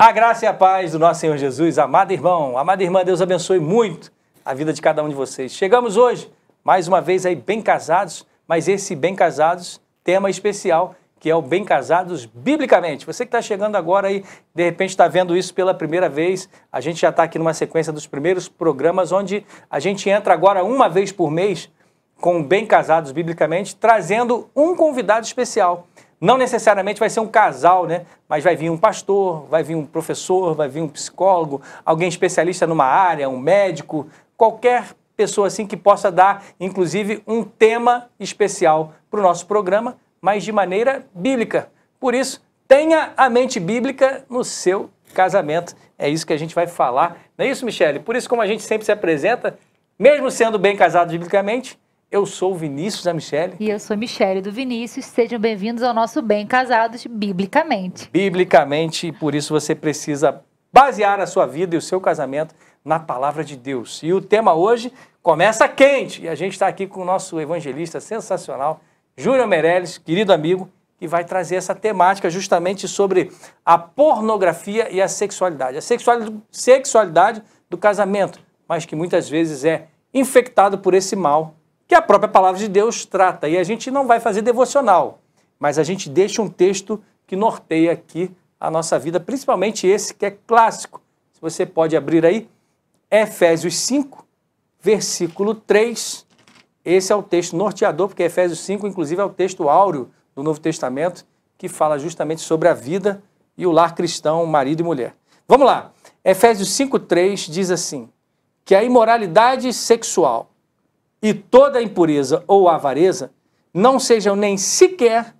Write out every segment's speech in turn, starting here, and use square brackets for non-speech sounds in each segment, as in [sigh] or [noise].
A graça e a paz do nosso Senhor Jesus, amado irmão, amada irmã, Deus abençoe muito a vida de cada um de vocês. Chegamos hoje, mais uma vez aí, bem casados, mas esse bem casados, tema especial, que é o bem casados biblicamente. Você que está chegando agora aí, de repente está vendo isso pela primeira vez, a gente já está aqui numa sequência dos primeiros programas, onde a gente entra agora uma vez por mês com bem casados biblicamente, trazendo um convidado especial. Não necessariamente vai ser um casal, né? Mas vai vir um pastor, vai vir um professor, vai vir um psicólogo, alguém especialista numa área, um médico, qualquer pessoa assim que possa dar, inclusive, um tema especial para o nosso programa, mas de maneira bíblica. Por isso, tenha a mente bíblica no seu casamento. É isso que a gente vai falar. Não é isso, Michele? Por isso, como a gente sempre se apresenta, mesmo sendo bem casado biblicamente, eu sou o Vinícius da Michele. E eu sou a Michele do Vinícius. Sejam bem-vindos ao nosso Bem Casados Biblicamente. Biblicamente, e por isso você precisa basear a sua vida e o seu casamento na palavra de Deus. E o tema hoje começa quente. E a gente está aqui com o nosso evangelista sensacional, Júlio Meirelles, querido amigo, que vai trazer essa temática justamente sobre a pornografia e a sexualidade. A sexualidade do casamento, mas que muitas vezes é infectado por esse mal que a própria palavra de Deus trata. E a gente não vai fazer devocional, mas a gente deixa um texto que norteia aqui a nossa vida, principalmente esse que é clássico. Se você pode abrir aí, Efésios 5, versículo 3. Esse é o texto norteador, porque Efésios 5, inclusive, é o texto áureo do Novo Testamento, que fala justamente sobre a vida e o lar cristão, marido e mulher. Vamos lá. Efésios 3 diz assim: que a imoralidade sexual, e toda impureza ou avareza não sejam nem sequer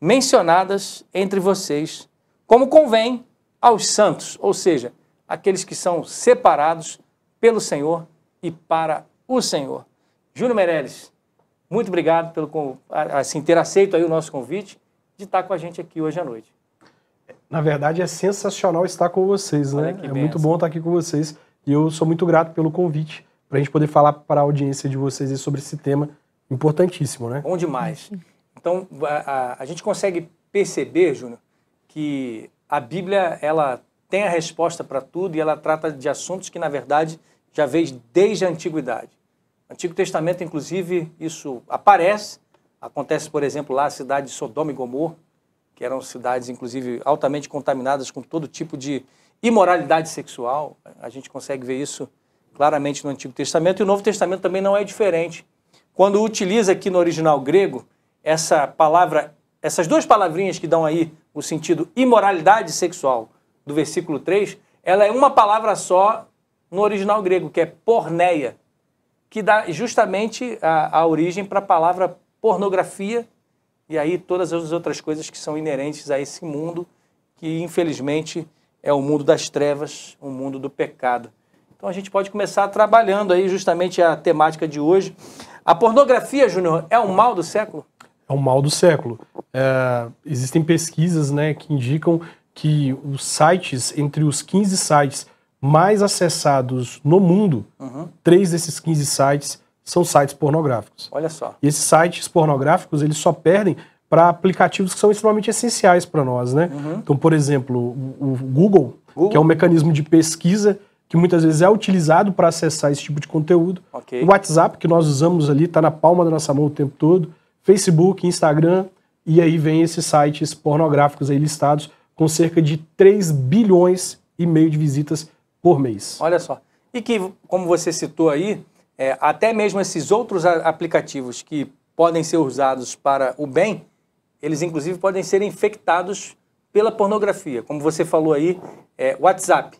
mencionadas entre vocês, como convém aos santos, ou seja, aqueles que são separados pelo Senhor e para o Senhor. Júlio Meirelles, muito obrigado pelo assim, ter aceito aí o nosso convite de estar com a gente aqui hoje à noite. Na verdade, é sensacional estar com vocês, né? É muito bom estar aqui com vocês e eu sou muito grato pelo convite para a gente poder falar para a audiência de vocês sobre esse tema importantíssimo, né? Bom demais. Então, a, a, a gente consegue perceber, Júnior, que a Bíblia, ela tem a resposta para tudo e ela trata de assuntos que, na verdade, já veio desde a antiguidade. No Antigo Testamento, inclusive, isso aparece. Acontece, por exemplo, lá a cidade de Sodoma e Gomorra, que eram cidades, inclusive, altamente contaminadas com todo tipo de imoralidade sexual. A gente consegue ver isso claramente no Antigo Testamento, e o Novo Testamento também não é diferente. Quando utiliza aqui no original grego essa palavra, essas duas palavrinhas que dão aí o sentido imoralidade sexual do versículo 3, ela é uma palavra só no original grego, que é porneia, que dá justamente a, a origem para a palavra pornografia e aí todas as outras coisas que são inerentes a esse mundo, que infelizmente é o mundo das trevas, o mundo do pecado. Então a gente pode começar trabalhando aí justamente a temática de hoje. A pornografia, Júnior, é um mal do século? É um mal do século. É, existem pesquisas né, que indicam que os sites, entre os 15 sites mais acessados no mundo, uhum. três desses 15 sites são sites pornográficos. Olha só. E esses sites pornográficos, eles só perdem para aplicativos que são extremamente essenciais para nós, né? Uhum. Então, por exemplo, o, o Google, Google, que é um mecanismo de pesquisa que muitas vezes é utilizado para acessar esse tipo de conteúdo. Okay. O WhatsApp, que nós usamos ali, está na palma da nossa mão o tempo todo. Facebook, Instagram, e aí vem esses sites pornográficos aí listados com cerca de 3 bilhões e meio de visitas por mês. Olha só. E que, como você citou aí, é, até mesmo esses outros aplicativos que podem ser usados para o bem, eles inclusive podem ser infectados pela pornografia. Como você falou aí, é, WhatsApp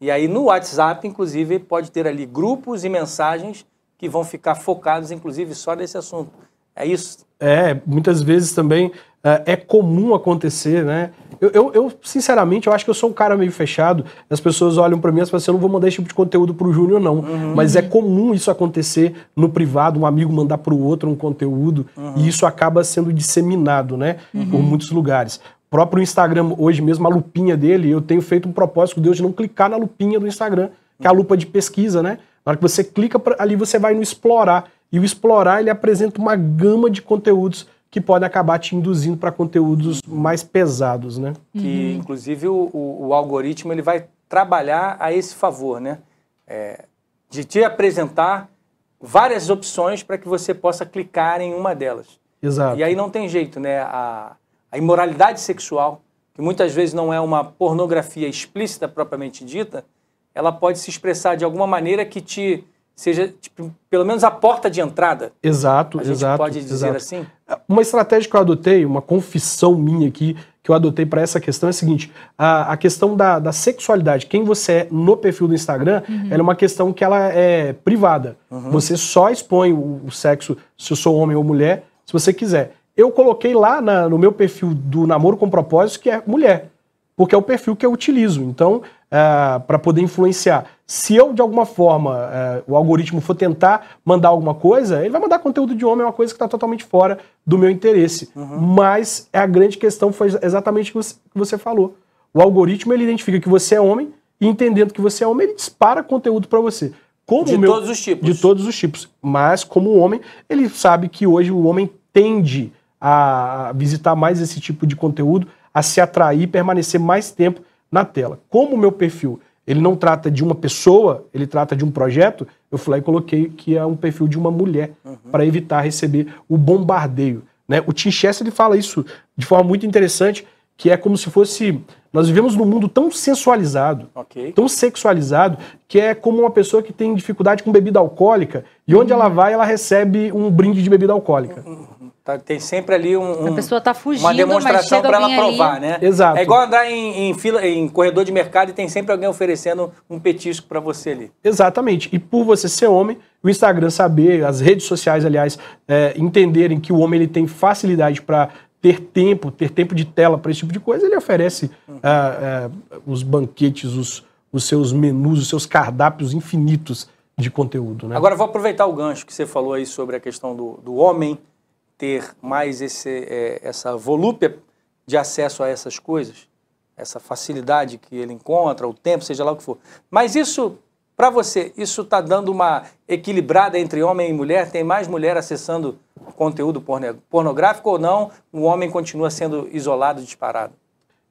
e aí no WhatsApp, inclusive, pode ter ali grupos e mensagens que vão ficar focados, inclusive, só nesse assunto. É isso? É, muitas vezes também é, é comum acontecer, né? Eu, eu, eu, sinceramente, eu acho que eu sou um cara meio fechado. As pessoas olham para mim e falam assim, eu não vou mandar esse tipo de conteúdo pro Júnior, não. Uhum. Mas é comum isso acontecer no privado, um amigo mandar pro outro um conteúdo. Uhum. E isso acaba sendo disseminado, né? Uhum. Por muitos lugares próprio Instagram, hoje mesmo, a lupinha dele, eu tenho feito um propósito com Deus de não clicar na lupinha do Instagram, que é a lupa de pesquisa, né? Na hora que você clica ali, você vai no explorar. E o explorar, ele apresenta uma gama de conteúdos que podem acabar te induzindo para conteúdos mais pesados, né? Que, inclusive, o, o, algoritmo ele vai trabalhar a esse favor, né? É, de te apresentar várias opções para que você possa clicar em uma delas. Exato. E aí não tem jeito, né? A, a imoralidade sexual, que muitas vezes não é uma pornografia explícita propriamente dita, ela pode se expressar de alguma maneira que te seja tipo, pelo menos a porta de entrada. Exato, a gente exato. Pode dizer exato. assim. Uma estratégia que eu adotei, uma confissão minha aqui que eu adotei para essa questão é a seguinte: a, a questão da, da, sexualidade, quem você é no perfil do Instagram, uhum. ela é uma questão que ela é privada. Uhum. Você só expõe o, o sexo se eu sou homem ou mulher, se você quiser eu coloquei lá na, no meu perfil do Namoro com Propósito que é mulher, porque é o perfil que eu utilizo. Então, é, para poder influenciar. Se eu, de alguma forma, é, o algoritmo for tentar mandar alguma coisa, ele vai mandar conteúdo de homem, é uma coisa que está totalmente fora do meu interesse. Uhum. Mas é a grande questão foi exatamente o que você falou. O algoritmo ele identifica que você é homem e entendendo que você é homem, ele dispara conteúdo para você. Como de meu, todos os tipos. De todos os tipos. Mas, como homem, ele sabe que hoje o homem tende a visitar mais esse tipo de conteúdo, a se atrair e permanecer mais tempo na tela. Como o meu perfil ele não trata de uma pessoa, ele trata de um projeto, eu fui lá e coloquei que é um perfil de uma mulher, uhum. para evitar receber o bombardeio. Né? O Tim Chester ele fala isso de forma muito interessante, que é como se fosse. Nós vivemos num mundo tão sensualizado, okay. tão sexualizado, que é como uma pessoa que tem dificuldade com bebida alcoólica e onde uhum. ela vai, ela recebe um brinde de bebida alcoólica. Uhum. uhum, uhum. Tá, tem sempre ali um, um, a pessoa tá fugindo, uma demonstração para ela provar, ali. né? Exato. É igual andar em, em, fila, em corredor de mercado e tem sempre alguém oferecendo um petisco para você ali. Exatamente. E por você ser homem, o Instagram saber, as redes sociais, aliás, é, entenderem que o homem ele tem facilidade para ter tempo, ter tempo de tela para esse tipo de coisa, ele oferece uhum. Ah, ah, os banquetes, os, os seus menus, os seus cardápios infinitos de conteúdo. Né? Agora, vou aproveitar o gancho que você falou aí sobre a questão do, do homem ter mais esse, é, essa volúpia de acesso a essas coisas, essa facilidade que ele encontra, o tempo, seja lá o que for. Mas isso, para você, isso está dando uma equilibrada entre homem e mulher? Tem mais mulher acessando conteúdo pornográfico ou não, o homem continua sendo isolado, disparado?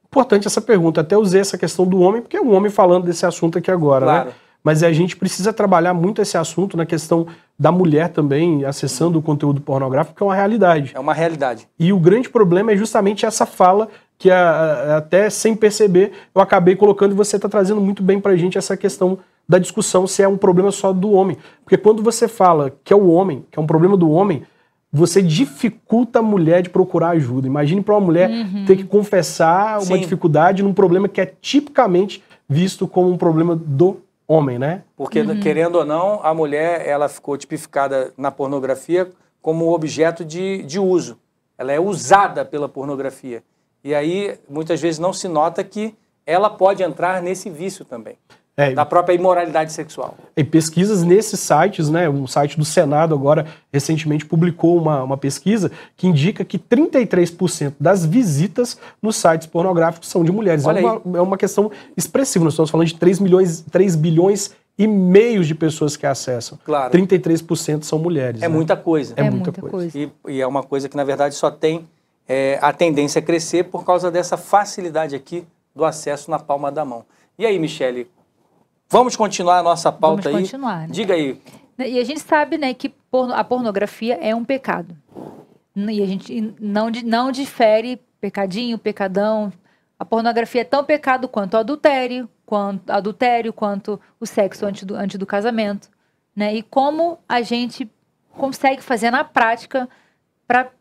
Importante essa pergunta. Até usei essa questão do homem, porque é um homem falando desse assunto aqui agora, né? claro. né? Mas a gente precisa trabalhar muito esse assunto na questão da mulher também acessando o conteúdo pornográfico, que é uma realidade. É uma realidade. E o grande problema é justamente essa fala que até sem perceber eu acabei colocando e você está trazendo muito bem para a gente essa questão da discussão se é um problema só do homem. Porque quando você fala que é o homem, que é um problema do homem, você dificulta a mulher de procurar ajuda. Imagine para uma mulher uhum. ter que confessar Sim. uma dificuldade num problema que é tipicamente visto como um problema do homem, né? Porque, uhum. querendo ou não, a mulher ela ficou tipificada na pornografia como objeto de, de uso. Ela é usada pela pornografia. E aí, muitas vezes, não se nota que ela pode entrar nesse vício também. É, da própria imoralidade sexual. E pesquisas nesses sites, né? O site do Senado agora recentemente publicou uma, uma pesquisa que indica que 33% das visitas nos sites pornográficos são de mulheres. é, uma, é uma questão expressiva. Nós estamos falando de 3 milhões, 3 bilhões e meios de pessoas que acessam. Claro. 33% são mulheres. É né? muita coisa. É, é muita, muita, coisa. coisa. E, e, é uma coisa que, na verdade, só tem é, a tendência a crescer por causa dessa facilidade aqui do acesso na palma da mão. E aí, Michele, Vamos continuar a nossa pauta Vamos aí. Continuar, né? Diga aí. E a gente sabe, né, que porno, a pornografia é um pecado. E a gente não, não difere pecadinho, pecadão. A pornografia é tão pecado quanto o adultério, quanto, adultério, quanto o sexo antes do, antes do casamento. Né? E como a gente consegue fazer na prática para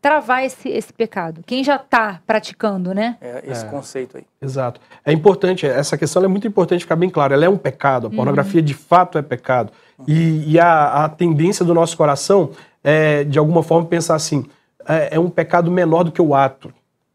travar esse, esse pecado. Quem já está praticando, né? É, esse é, conceito aí. Exato. É importante, essa questão é muito importante ficar bem claro. Ela é um pecado, a uhum. pornografia uhum. de fato é pecado. Uhum. E, e a, a, tendência do nosso coração é, de alguma forma, pensar assim, é, é um pecado menor do que o ato,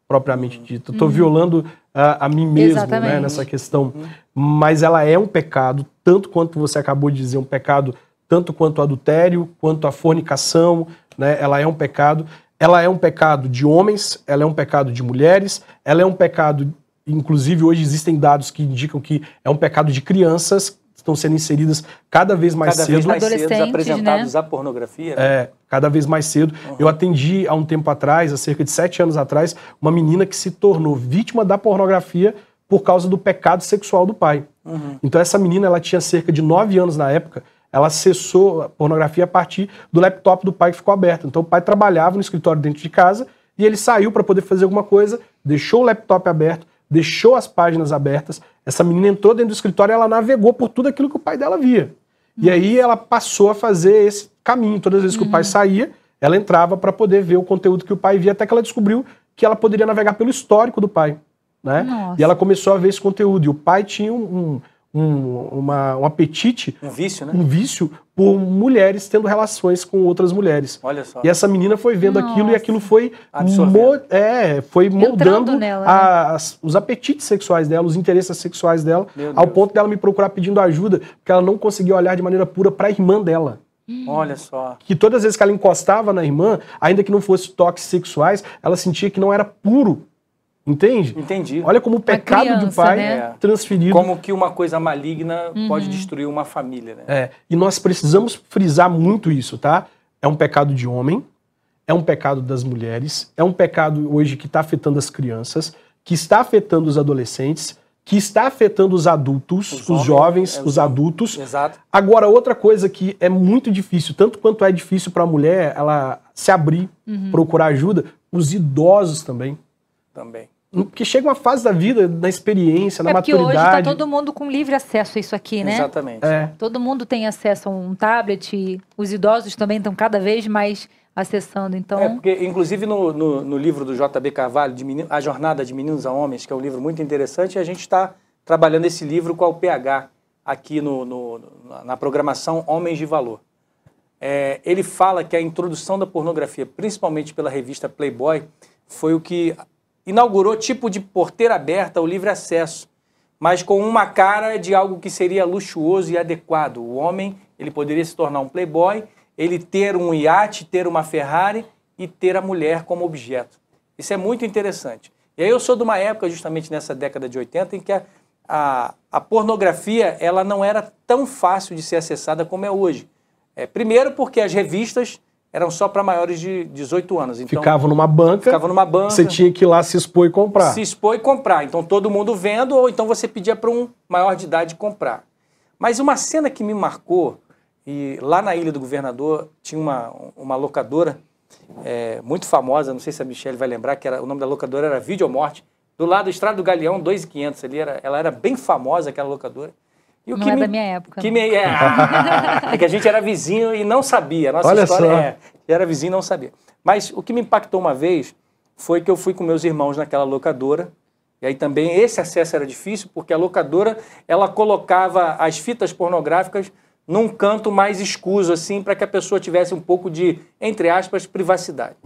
propriamente uhum. dito. Estou uhum. violando a, a, mim mesmo né, nessa questão. Uhum. Mas ela é um pecado, tanto quanto você acabou de dizer, um pecado tanto quanto o adultério, quanto a fornicação, né, ela é um pecado ela é um pecado de homens, ela é um pecado de mulheres, ela é um pecado, inclusive hoje existem dados que indicam que é um pecado de crianças estão sendo inseridas cada vez mais cada cedo. Cada vez mais cedo, apresentados né? à pornografia. Né? É, cada vez mais cedo. Uhum. Eu atendi há um tempo atrás, há cerca de sete anos atrás, uma menina que se tornou vítima da pornografia por causa do pecado sexual do pai. Uhum. Então essa menina, ela tinha cerca de nove anos na época, ela acessou a pornografia a partir do laptop do pai que ficou aberto. Então o pai trabalhava no escritório dentro de casa e ele saiu para poder fazer alguma coisa, deixou o laptop aberto, deixou as páginas abertas. Essa menina entrou dentro do escritório e ela navegou por tudo aquilo que o pai dela via. E aí ela passou a fazer esse caminho. Todas as vezes que uhum. o pai uhum. saía, ela entrava para poder ver o conteúdo que o pai via, até que ela descobriu que ela poderia navegar pelo histórico do pai. Né? E ela começou a ver esse conteúdo. E o pai tinha um, um um, uma, um apetite. Um vício, né? Um vício por mulheres tendo relações com outras mulheres. Olha só. E essa menina foi vendo Nossa. aquilo e aquilo foi é, foi moldando nela, né? as, os apetites sexuais dela, os interesses sexuais dela, ao ponto dela me procurar pedindo ajuda, porque ela não conseguia olhar de maneira pura para a irmã dela. Hum. Olha só. Que todas as vezes que ela encostava na irmã, ainda que não fosse toques sexuais, ela sentia que não era puro Entende? Entendi. Olha como o pecado criança, pai né? é transferido. Como que uma coisa maligna uhum. pode destruir uma família, né? É. E nós precisamos frisar muito isso, tá? É um pecado de homem, é um pecado das mulheres, é um pecado hoje que está afetando as crianças, que está afetando os adolescentes, que está afetando os adultos, os, os homens, jovens, é, os adultos. Exato. Agora, outra coisa que é muito difícil, tanto quanto é difícil para a mulher ela se abrir, uhum. procurar ajuda, os idosos também. Também. Porque chega uma fase da vida, da experiência, da é tá maturidade. hoje está todo mundo com livre acesso a isso aqui, né? Exatamente. É. Todo mundo tem acesso a um tablet, os idosos também estão cada vez mais acessando, então... É, porque, inclusive, no, no, no livro do J.B. Carvalho, de Menino, A Jornada de Meninos a Homens, que é um livro muito interessante, a gente está trabalhando esse livro com a UPH, aqui no, no na programação Homens de Valor. É, ele fala que a introdução da pornografia, principalmente pela revista Playboy, foi o que inaugurou tipo de porteira aberta ao livre acesso, mas com uma cara de algo que seria luxuoso e adequado. O homem, ele poderia se tornar um playboy, ele ter um iate, ter uma Ferrari e ter a mulher como objeto. Isso é muito interessante. E aí eu sou de uma época, justamente nessa década de 80, em que a, a, a pornografia ela não era tão fácil de ser acessada como é hoje. É, primeiro porque as revistas eram só para maiores de 18 anos. Então, ficava numa banca. Ficava numa banca. Você tinha que ir lá se expor e comprar. Se expor e comprar. Então todo mundo vendo, ou então você pedia para um maior de idade comprar. Mas uma cena que me marcou, e lá na Ilha do Governador tinha uma, uma locadora é, muito famosa, não sei se a Michelle vai lembrar, que era, o nome da locadora era Videomorte, do lado da Estrada do Galeão, 2.500 ali, era, ela era bem famosa aquela locadora. E o não que é me, da minha época. Que me, é, [laughs] é, que a gente era vizinho e não sabia. nossa Olha história só. é, era vizinho e não sabia. Mas o que me impactou uma vez foi que eu fui com meus irmãos naquela locadora. E aí também esse acesso era difícil, porque a locadora, ela colocava as fitas pornográficas num canto mais escuso, assim, para que a pessoa tivesse um pouco de, entre aspas, privacidade.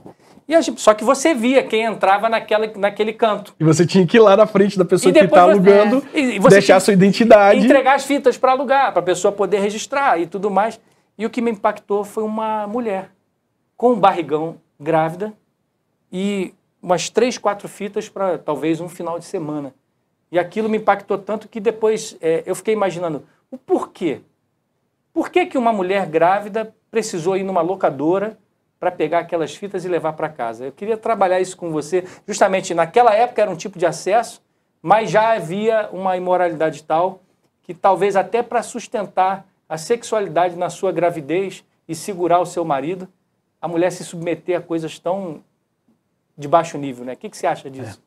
E gente, só que você via quem entrava naquela, naquele canto. E você tinha que ir lá na frente da pessoa que está alugando, é, e, deixar sua identidade. Entregar as fitas para alugar, para a pessoa poder registrar e tudo mais. E o que me impactou foi uma mulher com um barrigão grávida e umas três, quatro fitas para talvez um final de semana. E aquilo me impactou tanto que depois é, eu fiquei imaginando o porquê. Por que, que uma mulher grávida precisou ir numa locadora para pegar aquelas fitas e levar para casa. Eu queria trabalhar isso com você. Justamente naquela época era um tipo de acesso, mas já havia uma imoralidade tal que talvez até para sustentar a sexualidade na sua gravidez e segurar o seu marido, a mulher se submeter a coisas tão de baixo nível, né? O que, que você acha disso?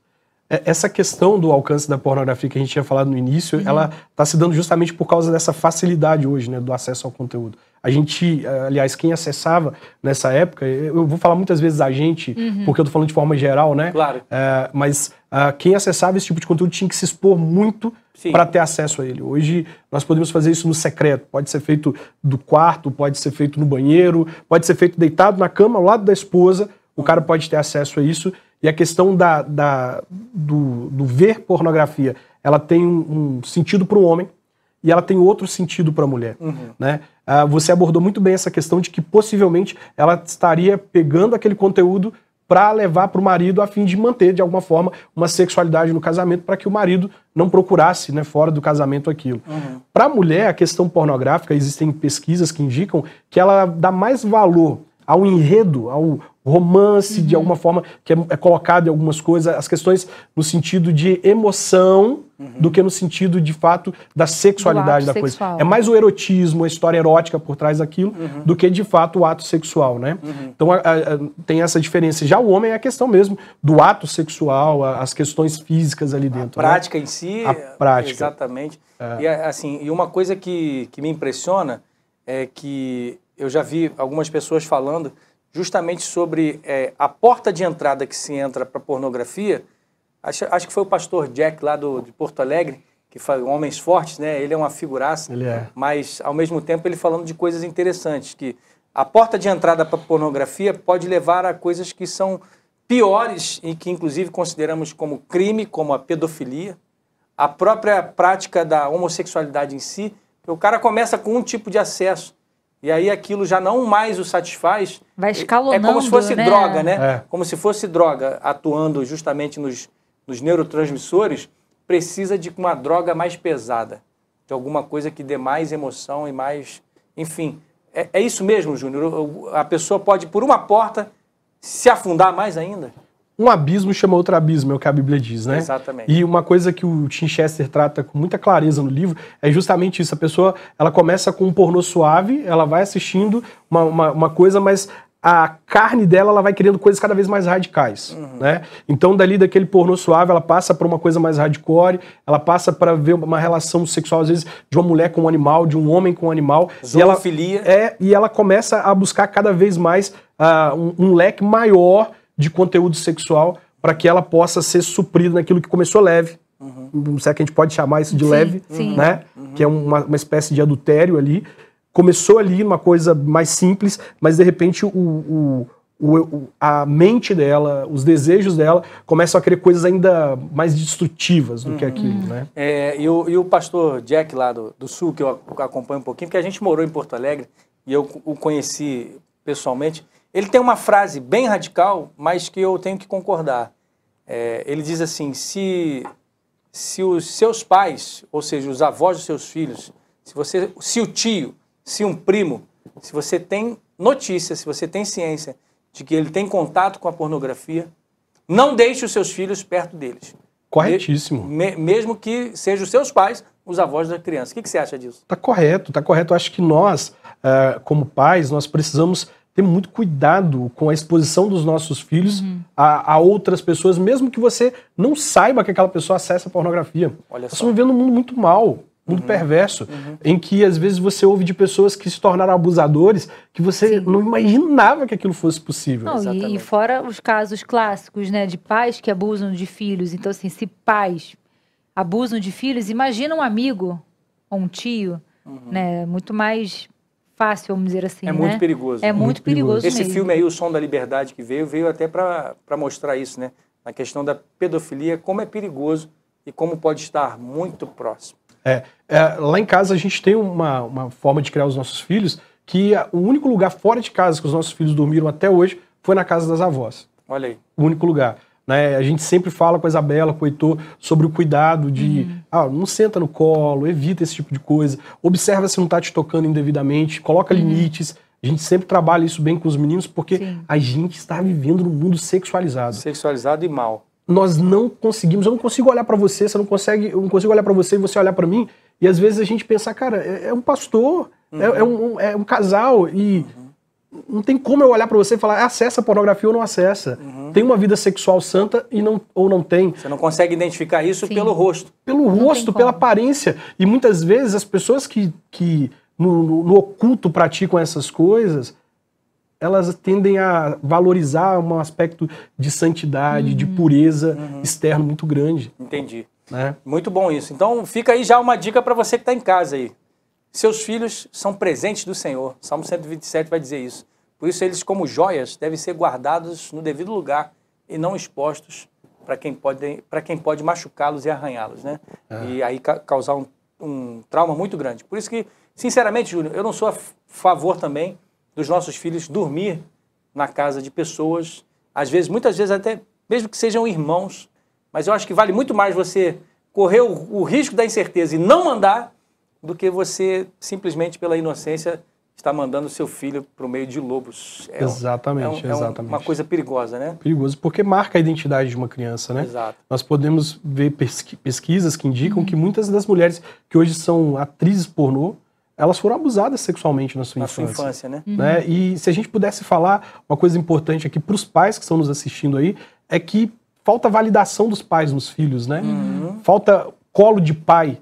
É. é essa questão do alcance da pornografia que a gente tinha falado no início, uhum. ela está se dando justamente por causa dessa facilidade hoje, né, do acesso ao conteúdo. A gente, eh, aliás, quem acessava nessa época, eh, eu vou falar muitas vezes a gente, uhum. porque eu tô falando de forma geral, né? Claro. É, mas uh, quem acessava esse tipo de conteúdo tinha que se expor muito para ter acesso a ele. Hoje nós podemos fazer isso no secreto. Pode ser feito do quarto, pode ser feito no banheiro, pode ser feito deitado na cama ao lado da esposa. O cara pode ter acesso a isso. E a questão da, da do, do ver pornografia, ela tem um, um sentido para o homem e ela tem outro sentido para a mulher. Uhum. Né? Ah, você abordou muito bem essa questão de que possivelmente ela estaria pegando aquele conteúdo para levar para o marido a fim de manter de alguma forma uma sexualidade no casamento para que o marido não procurasse né, fora do casamento aquilo. Uhum. Para a mulher, a questão pornográfica, existem pesquisas que indicam que ela dá mais valor ao enredo, ao, romance, uhum. de alguma uhum. forma, que é, é, colocado em algumas coisas, as questões no sentido de emoção uhum. do que no sentido, de fato, da sexualidade da coisa. Sexual. É mais o erotismo, a história erótica por trás daquilo, uhum. do que, de fato, o ato sexual, né? Uhum. Então, a, a, tem essa diferença. Já o homem é a questão mesmo do ato sexual, a, as questões físicas ali dentro. A né? prática né? em si. A prática. Exatamente. É. E, assim, e uma coisa que, que me impressiona é que eu já vi algumas pessoas falando justamente sobre é, a porta de entrada que se entra para pornografia. Acho, acho, que foi o pastor Jack lá do, de Porto Alegre, que faz Homens Fortes, né? Ele é uma figuraça, ele é. mas ao mesmo tempo ele falando de coisas interessantes, que a porta de entrada para pornografia pode levar a coisas que são piores e que inclusive consideramos como crime, como a pedofilia, a própria prática da homossexualidade em si. O cara começa com um tipo de acesso e aí aquilo já não mais o satisfaz. Vai escalonando. É, é como se fosse né? droga, né? É. Como se fosse droga atuando justamente nos, nos neurotransmissores, precisa de uma droga mais pesada, de alguma coisa que dê mais emoção e mais. Enfim. É, é isso mesmo, Júnior? A pessoa pode, por uma porta, se afundar mais ainda? um abismo chama outro abismo, é o que a Bíblia diz, né? Exatamente. E uma coisa que o Tim Chester trata com muita clareza no livro é justamente isso. A pessoa, ela começa com um pornô suave, ela vai assistindo uma, uma, uma coisa, mas a carne dela ela vai criando coisas cada vez mais radicais, uhum. né? Então dali daquele pornô suave ela passa para uma coisa mais hardcore, ela passa para ver uma relação sexual às vezes de uma mulher com um animal, de um homem com um animal, Zoofilia. e ela é e ela começa a buscar cada vez mais uh, um, um leque maior de conteúdo sexual para que ela possa ser suprida naquilo que começou leve. Uhum. Será é que a gente pode chamar isso de sim, leve? Sim. Né? Uhum. Que é uma, uma espécie de adultério ali. Começou ali uma coisa mais simples, mas de repente o, o o, a mente dela, os desejos dela começam a querer coisas ainda mais destrutivas do que uhum. aquilo, né? É, e, o, e, o, pastor Jack lá do, do, Sul, que eu acompanho um pouquinho, porque a gente morou em Porto Alegre e eu o conheci pessoalmente, ele tem uma frase bem radical, mas que eu tenho que concordar. É, ele diz assim: se, se os seus pais, ou seja, os avós dos seus filhos, se, você, se o tio, se um primo, se você tem notícia, se você tem ciência de que ele tem contato com a pornografia, não deixe os seus filhos perto deles. Corretíssimo. Me, mesmo que sejam os seus pais, os avós da criança. O que, que você acha disso? Está correto, está correto. Eu acho que nós, eh, como pais, nós precisamos ter muito cuidado com a exposição dos nossos filhos uhum. a, a, outras pessoas, mesmo que você não saiba que aquela pessoa acessa a pornografia. Olha Nós estamos vivendo um mundo muito mal, muito uhum. perverso, uhum. em que às vezes você ouve de pessoas que se tornaram abusadores que você Sim. não imaginava que aquilo fosse possível. Não, e, e fora os casos clássicos, né, de pais que abusam de filhos. Então, assim, se pais abusam de filhos, imagina um amigo ou um tio, uhum. né, muito mais fácil, vamos dizer assim. É né? muito perigoso. É muito, muito perigoso. perigoso. Esse filme aí, O Som da Liberdade, que veio, veio até para mostrar isso, né? Na questão da pedofilia, como é perigoso e como pode estar muito próximo. É, é lá em casa a gente tem uma, uma forma de criar os nossos filhos que o único lugar fora de casa que os nossos filhos dormiram até hoje foi na casa das avós. Olha aí. O único lugar. Né? A gente sempre fala com a Isabela, com o Heitor, sobre o cuidado de uhum. ah, não senta no colo, evita esse tipo de coisa, observa se não está te tocando indevidamente, coloca uhum. limites. A gente sempre trabalha isso bem com os meninos, porque Sim. a gente está vivendo num mundo sexualizado. Sexualizado e mal. Nós não conseguimos, eu não consigo olhar para você, você não consegue, eu não consigo olhar para você e você olhar para mim. E às vezes a gente pensa, ah, cara, é, é um pastor, uhum. é, é, um, é um casal e uhum não tem como eu olhar para você e falar, acessa a pornografia ou não acessa. Uhum. Tem uma vida sexual santa e não, ou não tem. Você não consegue identificar isso Sim. pelo rosto. Pelo não rosto, pela aparência. E muitas vezes as pessoas que, que no, no, no, oculto praticam essas coisas, elas tendem a valorizar um aspecto de santidade, uhum. de pureza uhum. externo muito grande. Entendi. Né? Muito bom isso. Então fica aí já uma dica para você que está em casa aí. Seus filhos são presentes do Senhor. Salmo 127 vai dizer isso. Por isso, eles, como joias, devem ser guardados no devido lugar e não expostos para quem pode, para quem pode machucá-los e arranhá-los, né? Ah. E aí ca causar um, um, trauma muito grande. Por isso que, sinceramente, Júlio, eu não sou a favor também dos nossos filhos dormir na casa de pessoas, às vezes, muitas vezes até, mesmo que sejam irmãos, mas eu acho que vale muito mais você correr o, o risco da incerteza e não mandar do que você simplesmente pela inocência está mandando seu filho para o meio de lobos. É exatamente, é um, é um, exatamente. É uma coisa perigosa, né? Perigoso, porque marca a identidade de uma criança, né? Exato. Nós podemos ver pesquisas que indicam uhum. que muitas das mulheres que hoje são atrizes pornô, elas foram abusadas sexualmente na sua na infância. Na sua infância, né? Uhum. Né? E se a gente pudesse falar uma coisa importante aqui para os pais que estão nos assistindo aí, é que falta validação dos pais nos filhos, né? Uhum. Falta colo de pai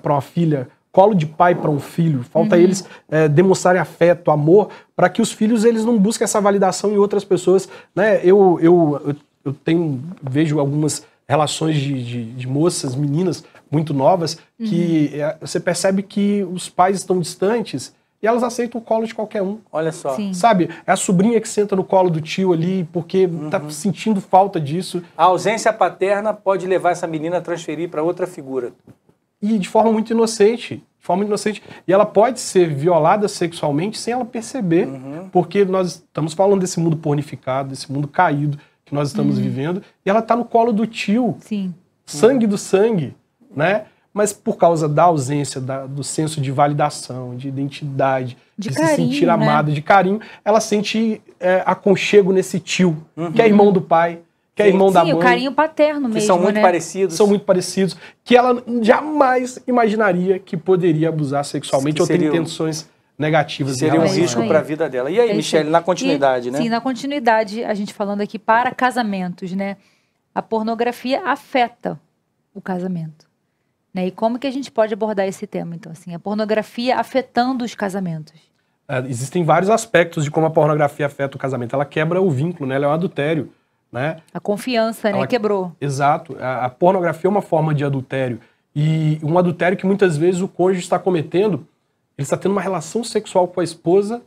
para uma filha colo de pai para um filho, falta uhum. eles é, demonstrarem afeto, amor, para que os filhos eles não busquem essa validação em outras pessoas. Né? Eu, eu, eu tenho, vejo algumas relações de, de, de moças, meninas muito novas, uhum. que é, você percebe que os pais estão distantes e elas aceitam o colo de qualquer um. Olha só. Sim. Sabe? É a sobrinha que senta no colo do tio ali porque uhum. tá sentindo falta disso. A ausência paterna pode levar essa menina a transferir para outra figura e de forma muito inocente. De forma inocente. E ela pode ser violada sexualmente sem ela perceber, uhum. porque nós estamos falando desse mundo pornificado, desse mundo caído que nós estamos uhum. vivendo, e ela está no colo do tio. Sim. Sangue do sangue, né? Mas por causa da ausência da, do senso de validação, de identidade, de, de carinho, se sentir né? amada, né? de carinho, ela sente é, aconchego nesse tio, uhum. que é uhum. irmão do pai, que é irmão sim, da mãe. Sim, o carinho paterno que mesmo, são muito né? parecidos. São muito parecidos, que ela jamais imaginaria que poderia abusar sexualmente que ou ter intenções negativas. Seria um risco para a vida dela. E aí, é Michelle, na continuidade, e, né? Sim, na continuidade, a gente falando aqui para casamentos, né? A pornografia afeta o casamento. Né? E como que a gente pode abordar esse tema, então? Assim, a pornografia afetando os casamentos. É, existem vários aspectos de como a pornografia afeta o casamento. Ela quebra o vínculo, né? Ela é um adultério. Né? A confiança, né? Ela... Quebrou. Exato. A, a pornografia é uma forma de adultério. E um adultério que muitas vezes o cônjuge está cometendo, ele está tendo uma relação sexual com a esposa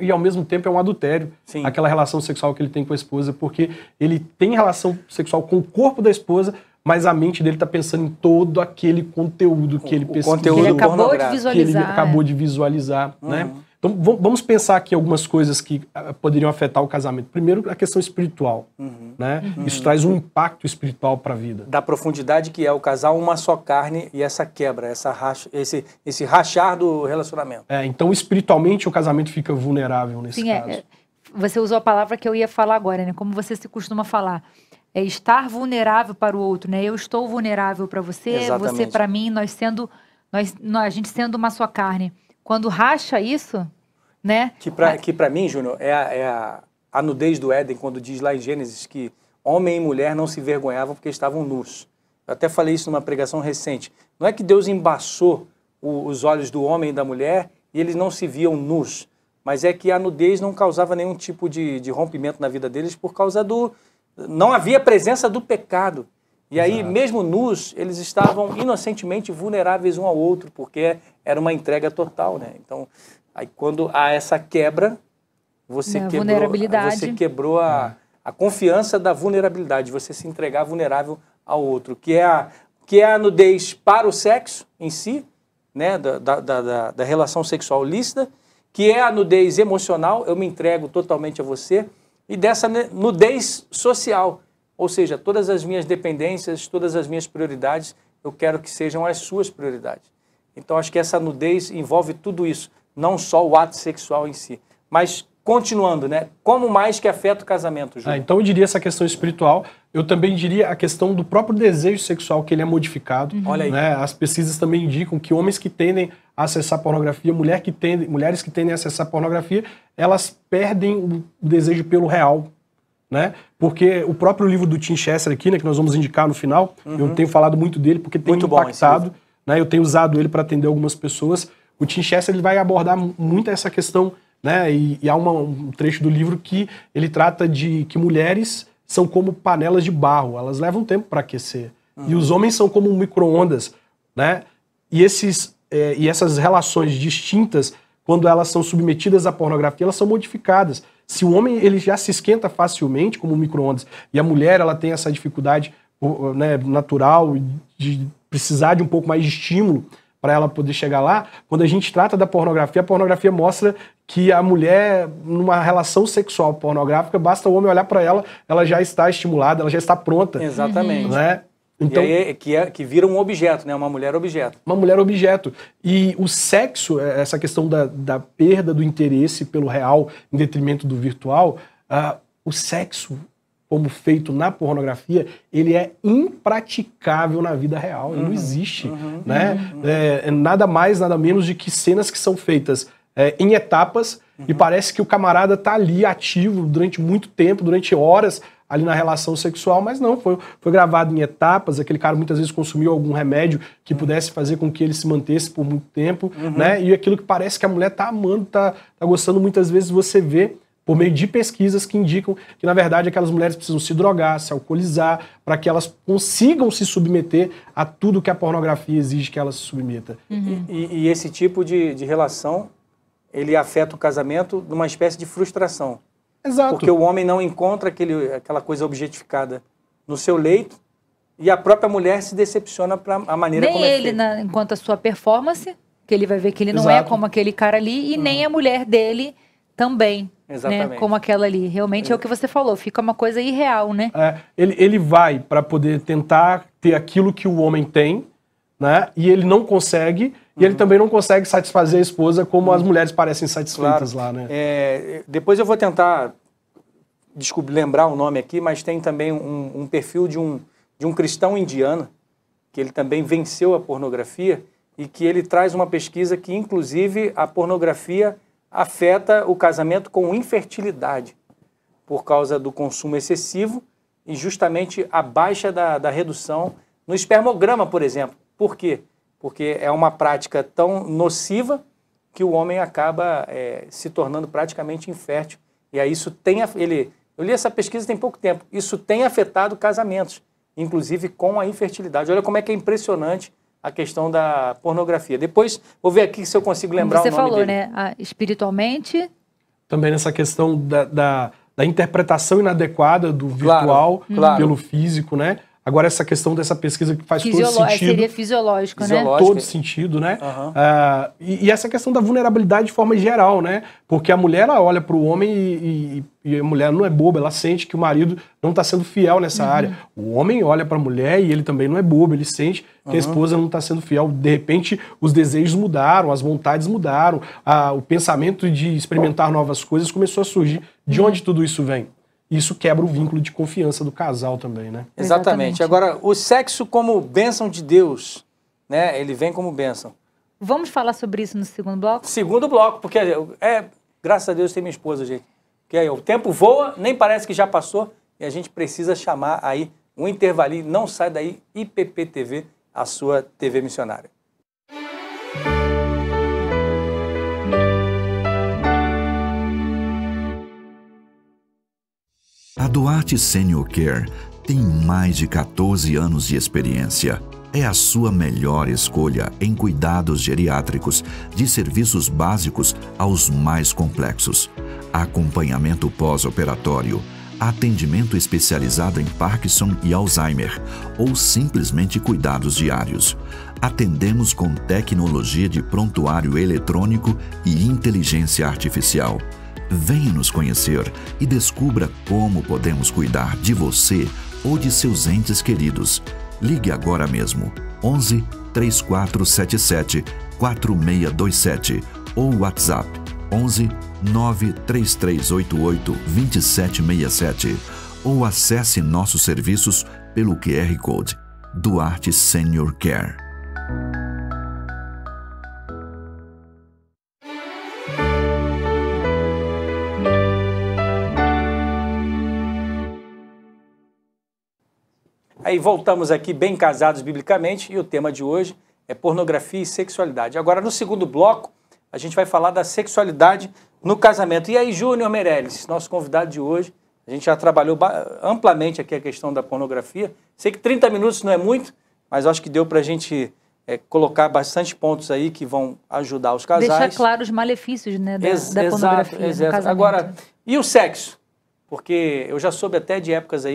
e ao mesmo tempo é um adultério. Sim. Aquela relação sexual que ele tem com a esposa, porque ele tem relação sexual com o corpo da esposa, mas a mente dele está pensando em todo aquele conteúdo que ele pesquisou. Conteúdo que ele acabou de visualizar. Que ele acabou é. de visualizar, é. né? Uhum. Então vamos pensar aqui algumas coisas que ah, poderiam afetar o casamento. Primeiro, a questão espiritual. Uhum. Né? Uhum. Isso traz um impacto espiritual para a vida. Da profundidade que é o casal, uma só carne e essa quebra, essa racha, esse, esse rachar do relacionamento. É, então espiritualmente o casamento fica vulnerável nesse Sim, é, caso. É, você usou a palavra que eu ia falar agora, né? Como você se costuma falar. É estar vulnerável para o outro, né? Eu estou vulnerável para você, Exatamente. você para mim, nós sendo, nós, nós, a gente sendo uma só carne. Quando racha isso, né? Que para que mim, Júnior, é, a, é a, a, nudez do Éden, quando diz lá em Gênesis que homem e mulher não se vergonhavam porque estavam nus. Eu até falei isso numa pregação recente. Não é que Deus embaçou o, os olhos do homem e da mulher e eles não se viam nus, mas é que a nudez não causava nenhum tipo de, de rompimento na vida deles por causa do. Não havia presença do pecado. E aí, Exato. mesmo nus, eles estavam inocentemente vulneráveis um ao outro, porque era uma entrega total, né? Então, Aí quando há essa quebra, você quebrou, você quebrou a, a confiança da vulnerabilidade, você se entregar vulnerável ao outro, que é a, que é a nudez para o sexo em si, né, da, da, da, da relação sexual lícita, que é a nudez emocional, eu me entrego totalmente a você, e dessa nudez social, ou seja, todas as minhas dependências, todas as minhas prioridades, eu quero que sejam as suas prioridades. Então, acho que essa nudez envolve tudo isso não só o ato sexual em si. Mas continuando, né? Como mais que afeta o casamento, Júlio? Ah, então eu diria essa questão espiritual. Eu também diria a questão do próprio desejo sexual que ele é modificado. Uhum. Olha aí. Né? As pesquisas também indicam que homens que tendem a acessar pornografia, mulher que tendem, mulheres que tendem a acessar pornografia, elas perdem o desejo pelo real. Né? Porque o próprio livro do Tim Chester aqui, né, que nós vamos indicar no final, uhum. eu tenho falado muito dele porque tem muito impactado, né? Eu tenho usado ele para atender algumas pessoas o Tim Chester ele vai abordar muito essa questão, né? E, e há uma, um trecho do livro que ele trata de que mulheres são como panelas de barro, elas levam tempo para aquecer. Uhum. E os homens são como micro-ondas, né? E, esses, é, e essas relações distintas, quando elas são submetidas à pornografia, elas são modificadas. Se o homem ele já se esquenta facilmente, como micro-ondas, e a mulher ela tem essa dificuldade né, natural de precisar de um pouco mais de estímulo, para ela poder chegar lá. Quando a gente trata da pornografia, a pornografia mostra que a mulher, numa relação sexual pornográfica, basta o homem olhar para ela, ela já está estimulada, ela já está pronta. Exatamente. Né? Então, aí, que, é, que vira um objeto, né? Uma mulher objeto. Uma mulher objeto. E o sexo, é, essa questão da, da perda do interesse pelo real em detrimento do virtual, uh, o sexo como feito na pornografia, ele é impraticável na vida real, uhum, não existe, uhum, né? Uhum. É, é, nada mais, nada menos de que cenas que são feitas é, em etapas e uhum. parece que o camarada está ali ativo durante muito tempo, durante horas ali na relação sexual, mas não, foi, foi gravado em etapas, aquele cara muitas vezes consumiu algum remédio que uhum. pudesse fazer com que ele se mantesse por muito tempo, uhum. né? E aquilo que parece que a mulher está amando, está tá gostando, muitas vezes você vê por meio de pesquisas que indicam que, na verdade, aquelas mulheres precisam se drogar, se alcoolizar, para que elas consigam se submeter a tudo que a pornografia exige que elas se submeta. Uhum. E, e, esse tipo de, de relação, ele afeta o casamento numa espécie de frustração. Exato. Porque o homem não encontra aquele, aquela coisa objetificada no seu leito, e a própria mulher se decepciona para a maneira nem como é ele, na, enquanto a sua performance, que ele vai ver que ele não é Exato. é como aquele cara ali, e uhum. nem a mulher dele também. Né? Exatamente. Né? Como aquela ali. Realmente é. é o que você falou, fica uma coisa irreal, né? É, ele, ele vai para poder tentar ter aquilo que o homem tem, né? E ele não consegue. E ele uhum. também não consegue satisfazer a esposa como as mulheres parecem satisfeitas claro. lá, né? É, depois eu vou tentar descobrir, lembrar o nome aqui, mas tem também um, um, perfil de um, de um cristão indiano, que ele também venceu a pornografia e que ele traz uma pesquisa que, inclusive, a pornografia afeta o casamento com infertilidade, por causa do consumo excessivo e justamente a baixa da, da redução no espermograma, por exemplo. Por quê? Porque é uma prática tão nociva que o homem acaba é, se tornando praticamente infértil. E aí isso tem. Ele, eu li essa pesquisa tem pouco tempo. Isso tem afetado casamentos, inclusive com a infertilidade. Olha como é que é impressionante a questão da pornografia. Depois vou ver aqui se eu consigo lembrar você o nome falou, dele. né? espiritualmente. Também nessa questão da, da, da interpretação inadequada do virtual claro, claro. pelo físico, né? Agora, essa questão dessa pesquisa que faz Fisiolo todo é, sentido. Seria fisiológico, né? Todo sentido, né? Uhum. Uh, e, e, essa questão da vulnerabilidade de forma geral, né? Porque a mulher olha para o homem e, e, e, a mulher não é boba, ela sente que o marido não está sendo fiel nessa uhum. área. O homem olha para a mulher e ele também não é bobo, ele sente que uhum. a esposa não está sendo fiel. De repente, os desejos mudaram, as vontades mudaram, o pensamento de experimentar novas coisas começou a surgir. De uhum. onde tudo isso vem? isso quebra o vínculo de confiança do casal também, né? Exatamente. Exatamente. Agora, o sexo como bênção de Deus, né? Ele vem como bênção. Vamos falar sobre isso no segundo bloco? Segundo bloco, porque é, é graças a Deus tem minha esposa, gente. Porque aí, o tempo voa, nem parece que já passou, e a gente precisa chamar aí um intervalinho, não sai daí, IPPTV, a sua TV missionária. A Duarte Senior Care tem mais de 14 anos de experiência. É a sua melhor escolha em cuidados geriátricos, de serviços básicos aos mais complexos. Acompanhamento pós-operatório, atendimento especializado em Parkinson e Alzheimer, ou simplesmente cuidados diários. Atendemos com tecnologia de prontuário eletrônico e inteligência artificial. Venha nos conhecer e descubra como podemos cuidar de você ou de seus entes queridos. Ligue agora mesmo 11 3477 4627 ou WhatsApp 11 93388 2767 ou acesse nossos serviços pelo QR Code Duarte Senior Care. Aí voltamos aqui bem casados biblicamente e o tema de hoje é pornografia e sexualidade. Agora no segundo bloco a gente vai falar da sexualidade no casamento. E aí Júnior Meirelles, nosso convidado de hoje, a gente já trabalhou amplamente aqui a questão da pornografia. Sei que 30 minutos não é muito, mas acho que deu para a gente é, colocar bastante pontos aí que vão ajudar os casais. Deixar claro os malefícios né, da, ex da pornografia exato. no Agora, e o sexo? Porque eu já soube até de épocas aí,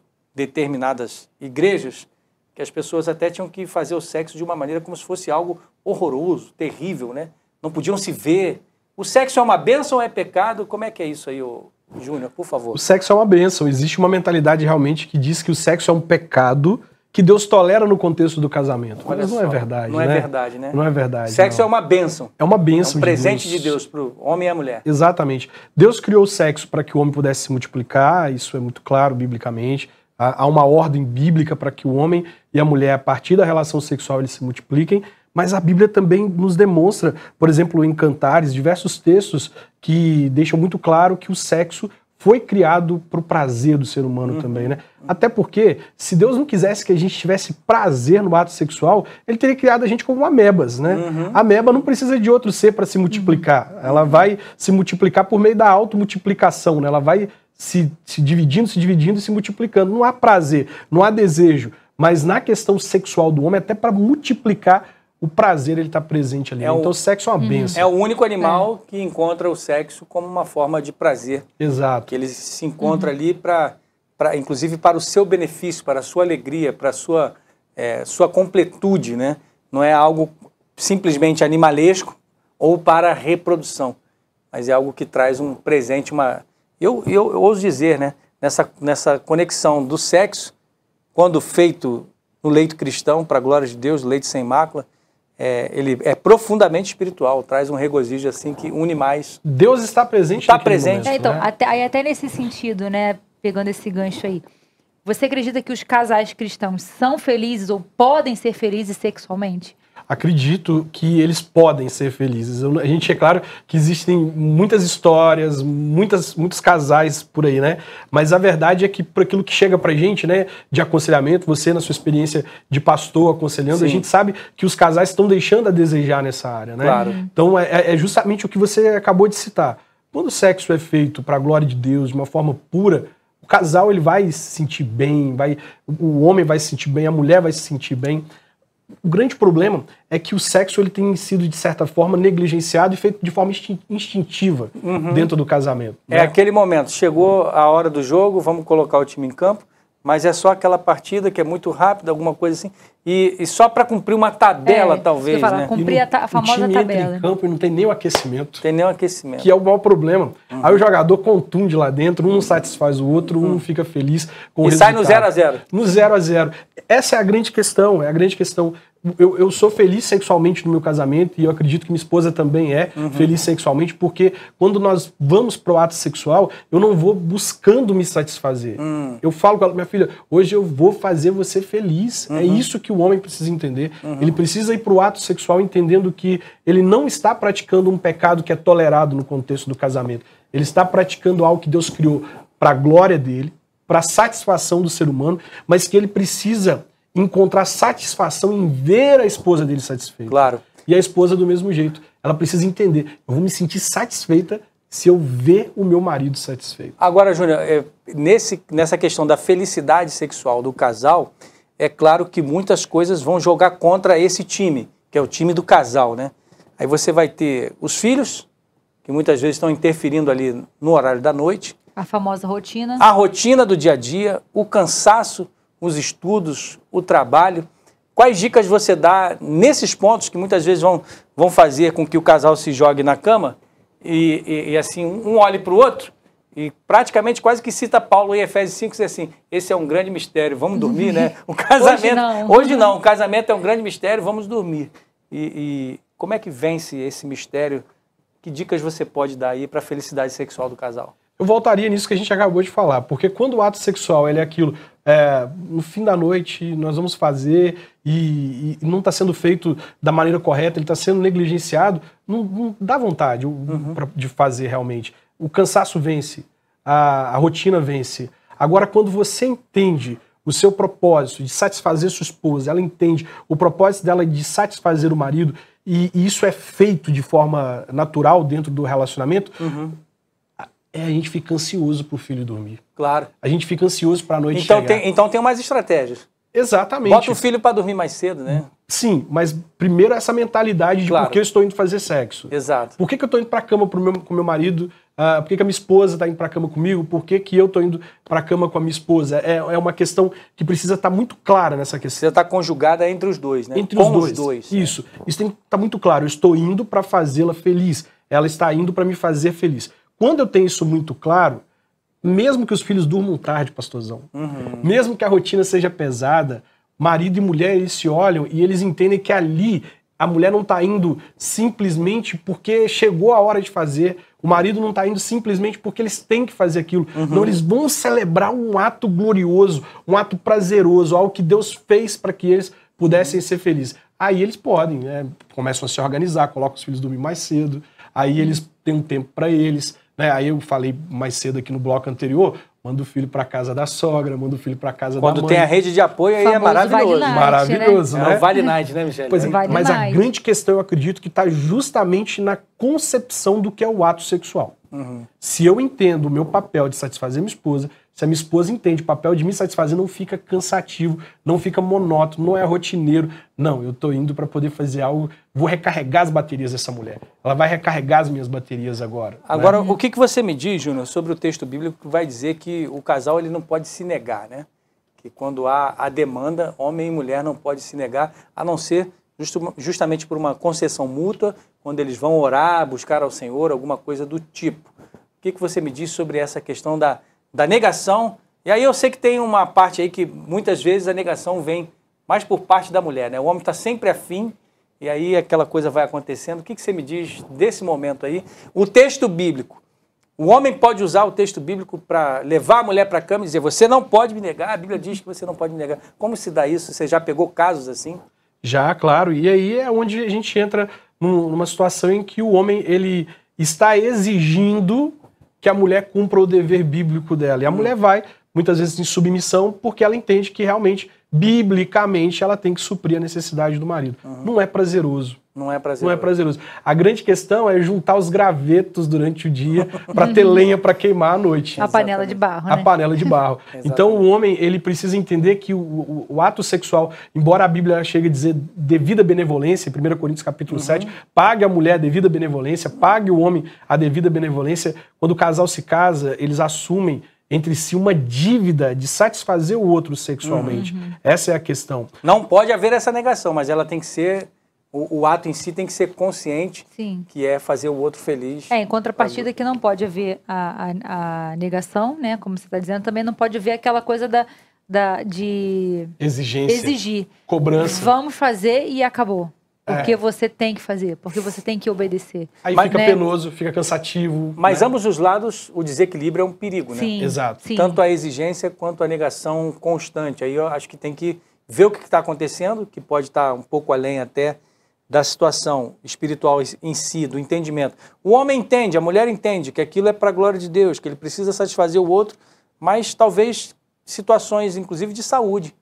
e determinadas igrejas que as pessoas até tinham que fazer o sexo de uma maneira como se fosse algo horroroso, terrível, né? Não podiam se ver. O sexo é uma bênção ou é pecado? Como é que é isso aí, ô... Júnior, por favor? O sexo é uma bênção. Existe uma mentalidade realmente que diz que o sexo é um pecado que Deus tolera no contexto do casamento. Olha Mas não é só, é verdade. Não é né? é verdade, né? Não é verdade. Sexo não. é uma bênção. É uma bênção. É um presente de Deus para o homem e a mulher. Exatamente. Deus criou o sexo para que o homem pudesse se multiplicar, isso é muito claro biblicamente. Há uma ordem bíblica para que o homem e a mulher, a partir da relação sexual, eles se multipliquem, mas a Bíblia também nos demonstra, por exemplo, em Cantares, diversos textos que deixam muito claro que o sexo foi criado para o prazer do ser humano uhum. também, né? Até porque, se Deus não quisesse que a gente tivesse prazer no ato sexual, ele teria criado a gente como amebas, né? Uhum. A ameba não precisa de outro ser para se multiplicar. Uhum. Ela vai se multiplicar por meio da automultiplicação, né? Ela vai se, se dividindo, se dividindo e se multiplicando. Não há prazer, não há desejo. Mas na questão sexual do homem, até para multiplicar o prazer, ele está presente ali. É então o... sexo é uma uhum. benção. É o único animal é. que encontra o sexo como uma forma de prazer. Exato. Que ele se encontra uhum. ali para, inclusive, para o seu benefício, para a sua alegria, para a sua, é, sua completude, né? Não é algo simplesmente animalesco ou para reprodução, mas é algo que traz um presente, uma, eu, eu, eu ouso dizer, né, nessa, nessa conexão do sexo, quando feito no leito cristão, para a glória de Deus, leito sem mácula, é, ele é profundamente espiritual, traz um regozijo assim que une mais. Deus está presente. Está presente. Momento, é, então, né? até, aí até nesse sentido, né, pegando esse gancho aí, você acredita que os casais cristãos são felizes ou podem ser felizes sexualmente? acredito que eles podem ser felizes. Eu, a gente é claro que existem muitas histórias, muitas, muitos casais por aí, né? Mas a verdade é que por aquilo que chega pra gente, né, de aconselhamento, você na sua experiência de pastor aconselhando, Sim. a gente sabe que os casais estão deixando a desejar nessa área, né? Claro. Então é, é, é justamente o que você acabou de citar. Quando o sexo é feito para a glória de Deus de uma forma pura, o casal ele vai se sentir bem, vai, o homem vai se sentir bem, a mulher vai se sentir bem o grande problema é que o sexo ele tem sido, de certa forma, negligenciado e feito de forma instintiva uhum. dentro do casamento. É né? É aquele momento, chegou a hora do jogo, vamos colocar o time em campo mas é só aquela partida que é muito rápida, alguma coisa assim, e, e só para cumprir uma tabela, é, talvez. Falar, né? Cumprir a, a, famosa o time tabela. Entra em né? campo e não tem nem o aquecimento. Tem nem o aquecimento. Que é o maior problema. Uhum. Aí o jogador contunde lá dentro, um não uhum. satisfaz o outro, um uhum. fica feliz com e o resultado. E sai no 0 a 0 No 0 a 0 Essa é a grande questão, é a grande questão eu, eu, sou feliz sexualmente no meu casamento e eu acredito que minha esposa também é uhum. feliz sexualmente, porque quando nós vamos pro ato sexual, eu não vou buscando me satisfazer. Uhum. Eu falo com ela, minha filha, hoje eu vou fazer você feliz. É uhum. É isso que o homem precisa entender. Uhum. Ele precisa ir pro ato sexual entendendo que ele não está praticando um pecado que é tolerado no contexto do casamento. Ele está praticando algo que Deus criou para a glória dele, para a satisfação do ser humano, mas que ele precisa encontrar satisfação em ver a esposa dele satisfeita. Claro. E a esposa do mesmo jeito. Ela precisa entender. Eu vou me sentir satisfeita se eu ver o meu marido satisfeito. Agora, Júnior, é, nesse, nessa questão da felicidade sexual do casal, é claro que muitas coisas vão jogar contra esse time, que é o time do casal, né? Aí você vai ter os filhos, que muitas vezes estão interferindo ali no horário da noite. A famosa rotina. A rotina do dia a dia, o cansaço os estudos, o trabalho. Quais dicas você dá nesses pontos que muitas vezes vão, vão fazer com que o casal se jogue na cama e, e, e assim, um olhe para o outro e praticamente quase que cita Paulo em Efésios 5, diz assim, esse é um grande mistério, vamos dormir, né? O [laughs] casamento... hoje, não. hoje não, o casamento é um grande mistério, vamos dormir. E, e como é que vence esse mistério? Que dicas você pode dar aí para a felicidade sexual do casal? eu voltaria nisso que a gente acabou de falar, porque quando o ato sexual ele é aquilo, é, no fim da noite nós vamos fazer e, e não está sendo feito da maneira correta, ele está sendo negligenciado, não, não dá vontade uhum. pra, de fazer realmente. O cansaço vence, a, a rotina vence. Agora, quando você entende o seu propósito de satisfazer sua esposa, ela entende o propósito dela de satisfazer o marido, e, e isso é feito de forma natural dentro do relacionamento, uhum é a gente fica ansioso para o filho dormir. Claro. A gente fica ansioso para a noite então, chegar. Tem, então tem mais estratégias. Exatamente. Bota o filho para dormir mais cedo, né? Sim, mas primeiro essa mentalidade de claro. por que eu estou indo fazer sexo. Exato. Por que, que eu estou indo para a cama pro meu, com meu marido? Uh, por que, que a minha esposa está indo para a cama comigo? Por que, que eu estou indo para a cama com a minha esposa? É, é uma questão que precisa estar tá muito clara nessa questão. Precisa estar tá conjugada entre os dois, né? Entre com os dois. Os dois né? Isso. Isso tem que estar tá muito claro. Eu estou indo para fazê-la feliz. Ela está indo para me fazer feliz. Quando eu tenho isso muito claro, mesmo que os filhos durmam tarde, pastorzão, uhum. mesmo que a rotina seja pesada, marido e mulher eles se olham e eles entendem que ali a mulher não está indo simplesmente porque chegou a hora de fazer, o marido não está indo simplesmente porque eles têm que fazer aquilo. Uhum. Não, eles vão celebrar um ato glorioso, um ato prazeroso, algo que Deus fez para que eles pudessem uhum. ser felizes. Aí eles podem, né? começam a se organizar, colocam os filhos dormir mais cedo, aí eles têm um tempo para eles né? Aí eu falei mais cedo aqui no bloco anterior, manda o filho para casa da sogra, manda o filho para casa Quando da mãe. Quando tem a rede de apoio, aí é maravilhoso. Vale night, né? maravilhoso, né? né? É o né? Vale Night, né, Michele? Pois é, vale mas night. a grande questão, eu acredito, que está justamente na concepção do que é o ato sexual. Uhum. Se eu entendo o meu papel de satisfazer minha esposa, se a minha esposa entende o papel de me satisfazer, não fica cansativo, não fica monótono, não é rotineiro. Não, eu estou indo para poder fazer algo, vou recarregar as baterias dessa mulher. Ela vai recarregar as minhas baterias agora. Né? Agora, né? o que, que você me diz, Júnior, sobre o texto bíblico que vai dizer que o casal ele não pode se negar, né? Que quando há a demanda, homem e mulher não pode se negar, a não ser justo, justamente por uma concessão mútua, quando eles vão orar, buscar ao Senhor, alguma coisa do tipo. O que, que você me diz sobre essa questão da da negação. E aí eu sei que tem uma parte aí que muitas vezes a negação vem mais por parte da mulher, né? O homem está sempre afim e aí aquela coisa vai acontecendo. O que, que você me diz desse momento aí? O texto bíblico. O homem pode usar o texto bíblico para levar a mulher para a cama e dizer: Você não pode me negar, a Bíblia diz que você não pode me negar. Como se dá isso? Você já pegou casos assim? Já, claro. E aí é onde a gente entra numa situação em que o homem ele está exigindo que a mulher cumpra o dever bíblico dela. E a mulher vai, muitas vezes, em submissão, porque ela entende que realmente, biblicamente, ela tem que suprir a necessidade do marido. Não é prazeroso. É Não é prazeroso. Não é prazeroso. A grande questão é juntar os gravetos durante o dia [laughs] para ter lenha para queimar à noite. A panela de barro. Né? A panela de barro. [laughs] então o homem ele precisa entender que o, o, o, ato sexual, embora a Bíblia chegue a dizer devida benevolência, em 1 Coríntios capítulo uhum. 7, pague a mulher a devida benevolência, pague o homem a devida benevolência. Quando o casal se casa, eles assumem entre si uma dívida de satisfazer o outro sexualmente. Uhum. Essa é a questão. Não pode haver essa negação, mas ela tem que ser o, o, ato em si tem que ser consciente, Sim. que é fazer o outro feliz. É, em contrapartida que não pode haver a, a, a negação, né? Como você está dizendo, também não pode haver aquela coisa da, da de exigência, exigir, cobrança. Vamos fazer e acabou. Porque que é. você tem que fazer, porque você tem que obedecer. Aí Mas, fica né? penoso, fica cansativo. Mas né? ambos os lados, o desequilíbrio é um perigo, né? Sim, Exato. Sim. Tanto a exigência quanto a negação constante. Aí eu acho que tem que ver o que está acontecendo, que pode estar tá um pouco além até da situação espiritual em si, do entendimento. O homem entende, a mulher entende que aquilo é para a glória de Deus, que ele precisa satisfazer o outro, mas talvez situações, inclusive de saúde.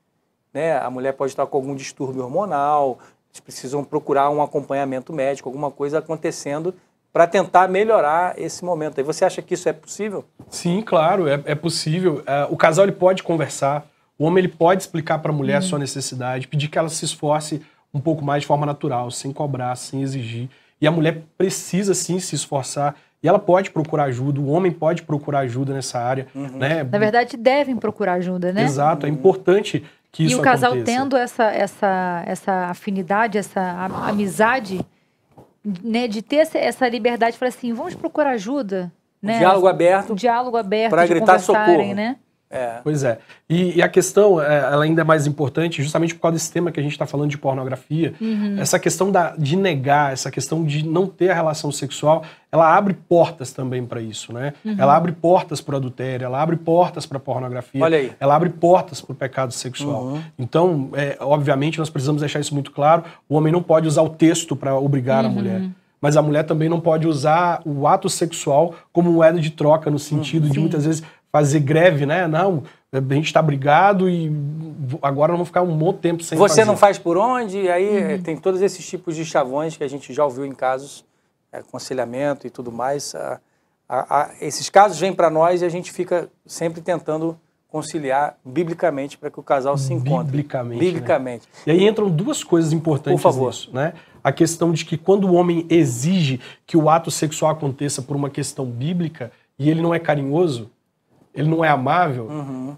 Né? A mulher pode estar com algum distúrbio hormonal, eles precisam procurar um acompanhamento médico, alguma coisa acontecendo para tentar melhorar esse momento. E você acha que isso é possível? Sim, claro, é, é possível. Uh, o casal ele pode conversar, o homem ele pode explicar para a mulher a sua uhum. necessidade, pedir que ela se esforce um pouco mais de forma natural, sem cobrar, sem exigir. E a mulher precisa sim se esforçar. E ela pode procurar ajuda, o homem pode procurar ajuda nessa área. Uhum. Né? Na verdade, devem procurar ajuda, né? Exato, é importante que isso aconteça. E o casal aconteça. tendo essa, essa, essa afinidade, essa amizade, né, de ter essa liberdade, falar assim, vamos procurar ajuda. Né? Diálogo aberto. Diálogo aberto. Para gritar socorro. Né? É. Pois é. E, e, a questão, é, ela ainda é mais importante, justamente por causa desse tema que a gente está falando de pornografia. Uhum. Essa questão da, de negar, essa questão de não ter a relação sexual, ela abre portas também para isso, né? Uhum. Ela abre portas para adultério, ela abre portas para pornografia, Olha aí. ela abre portas para o pecado sexual. Uhum. Então, é, obviamente, nós precisamos deixar isso muito claro. O homem não pode usar o texto para obrigar a uhum. mulher mas a mulher também não pode usar o ato sexual como moeda de troca, no sentido de muitas vezes fazer greve, né? Não, a gente está brigado e agora não vou ficar um bom tempo sem Você fazer. não faz por onde? Aí uhum. tem todos esses tipos de chavões que a gente já ouviu em casos, é, aconselhamento e tudo mais. A, a, a, esses casos vêm para nós e a gente fica sempre tentando conciliar biblicamente para que o casal se encontre. Biblicamente. Né? biblicamente. Né? E aí entram duas coisas importantes Por favor. Nisso, né? A questão de que quando o homem exige que o ato sexual aconteça por uma questão bíblica e ele não é carinhoso, ele não é amável, uhum.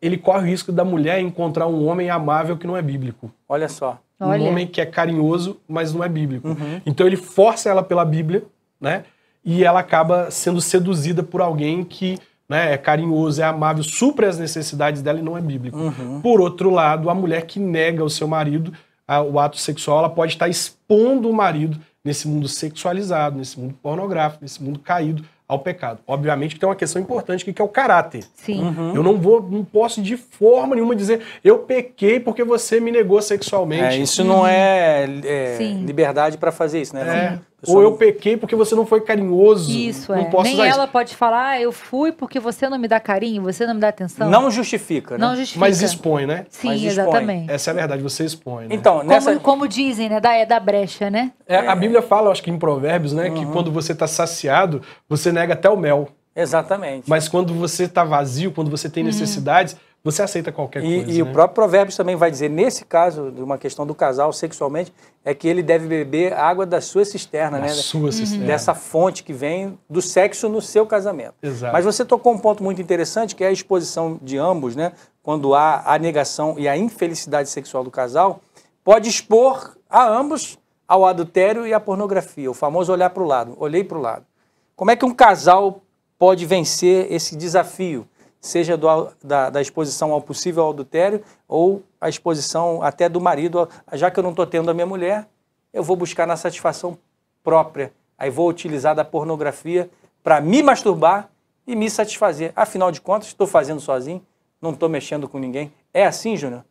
ele corre o risco da mulher encontrar um homem amável que não é bíblico. Olha só. Um Olha. homem que é carinhoso, mas não é bíblico. Uhum. Então ele força ela pela Bíblia, né? E ela acaba sendo seduzida por alguém que né, é carinhoso, é amável, supre as necessidades dela e não é bíblico. Uhum. Por outro lado, a mulher que nega o seu marido a, o ato sexual, ela pode estar expondo o marido nesse mundo sexualizado, nesse mundo pornográfico, nesse mundo caído, ao pecado. Obviamente que tem uma questão importante que é o caráter. Sim. Uhum. Eu não vou, não posso de forma nenhuma dizer eu pequei porque você me negou sexualmente. É, isso não uhum. é, é liberdade para fazer isso, né? É. Ou eu não... pequei porque você não foi carinhoso. Isso, não é. Posso Nem usar ela isso. pode falar, ah, eu fui porque você não me dá carinho, você não me dá atenção. Não justifica, né? Não justifica. Mas expõe, né? Sim, expõe. exatamente. Essa é a verdade, você expõe. Né? Então, nessa... como, como dizem, né? Da, é da brecha, né? É, a Bíblia fala, acho que em Provérbios, né? Uhum. Que quando você está saciado, você nega até o mel. Exatamente. Mas quando você está vazio, quando você tem uhum. necessidades, uhum. você aceita qualquer e, coisa. E né? o próprio Provérbios também vai dizer, nesse caso, de uma questão do casal sexualmente, é que ele deve beber água da sua cisterna, da né? Sua uhum. cisterna. Dessa fonte que vem do sexo no seu casamento. Exato. Mas você tocou um ponto muito interessante, que é a exposição de ambos, né? Quando há a negação e a infelicidade sexual do casal, pode expor a ambos ao adultério e à pornografia, o famoso olhar para o lado, olhei para o lado. Como é que um casal pode vencer esse desafio seja do, da, da, exposição ao possível adultério ou a exposição até do marido. Já que eu não estou tendo a minha mulher, eu vou buscar na satisfação própria. Aí vou utilizar da pornografia para me masturbar e me satisfazer. Afinal de contas, estou fazendo sozinho, não estou mexendo com ninguém. É assim, Júnior?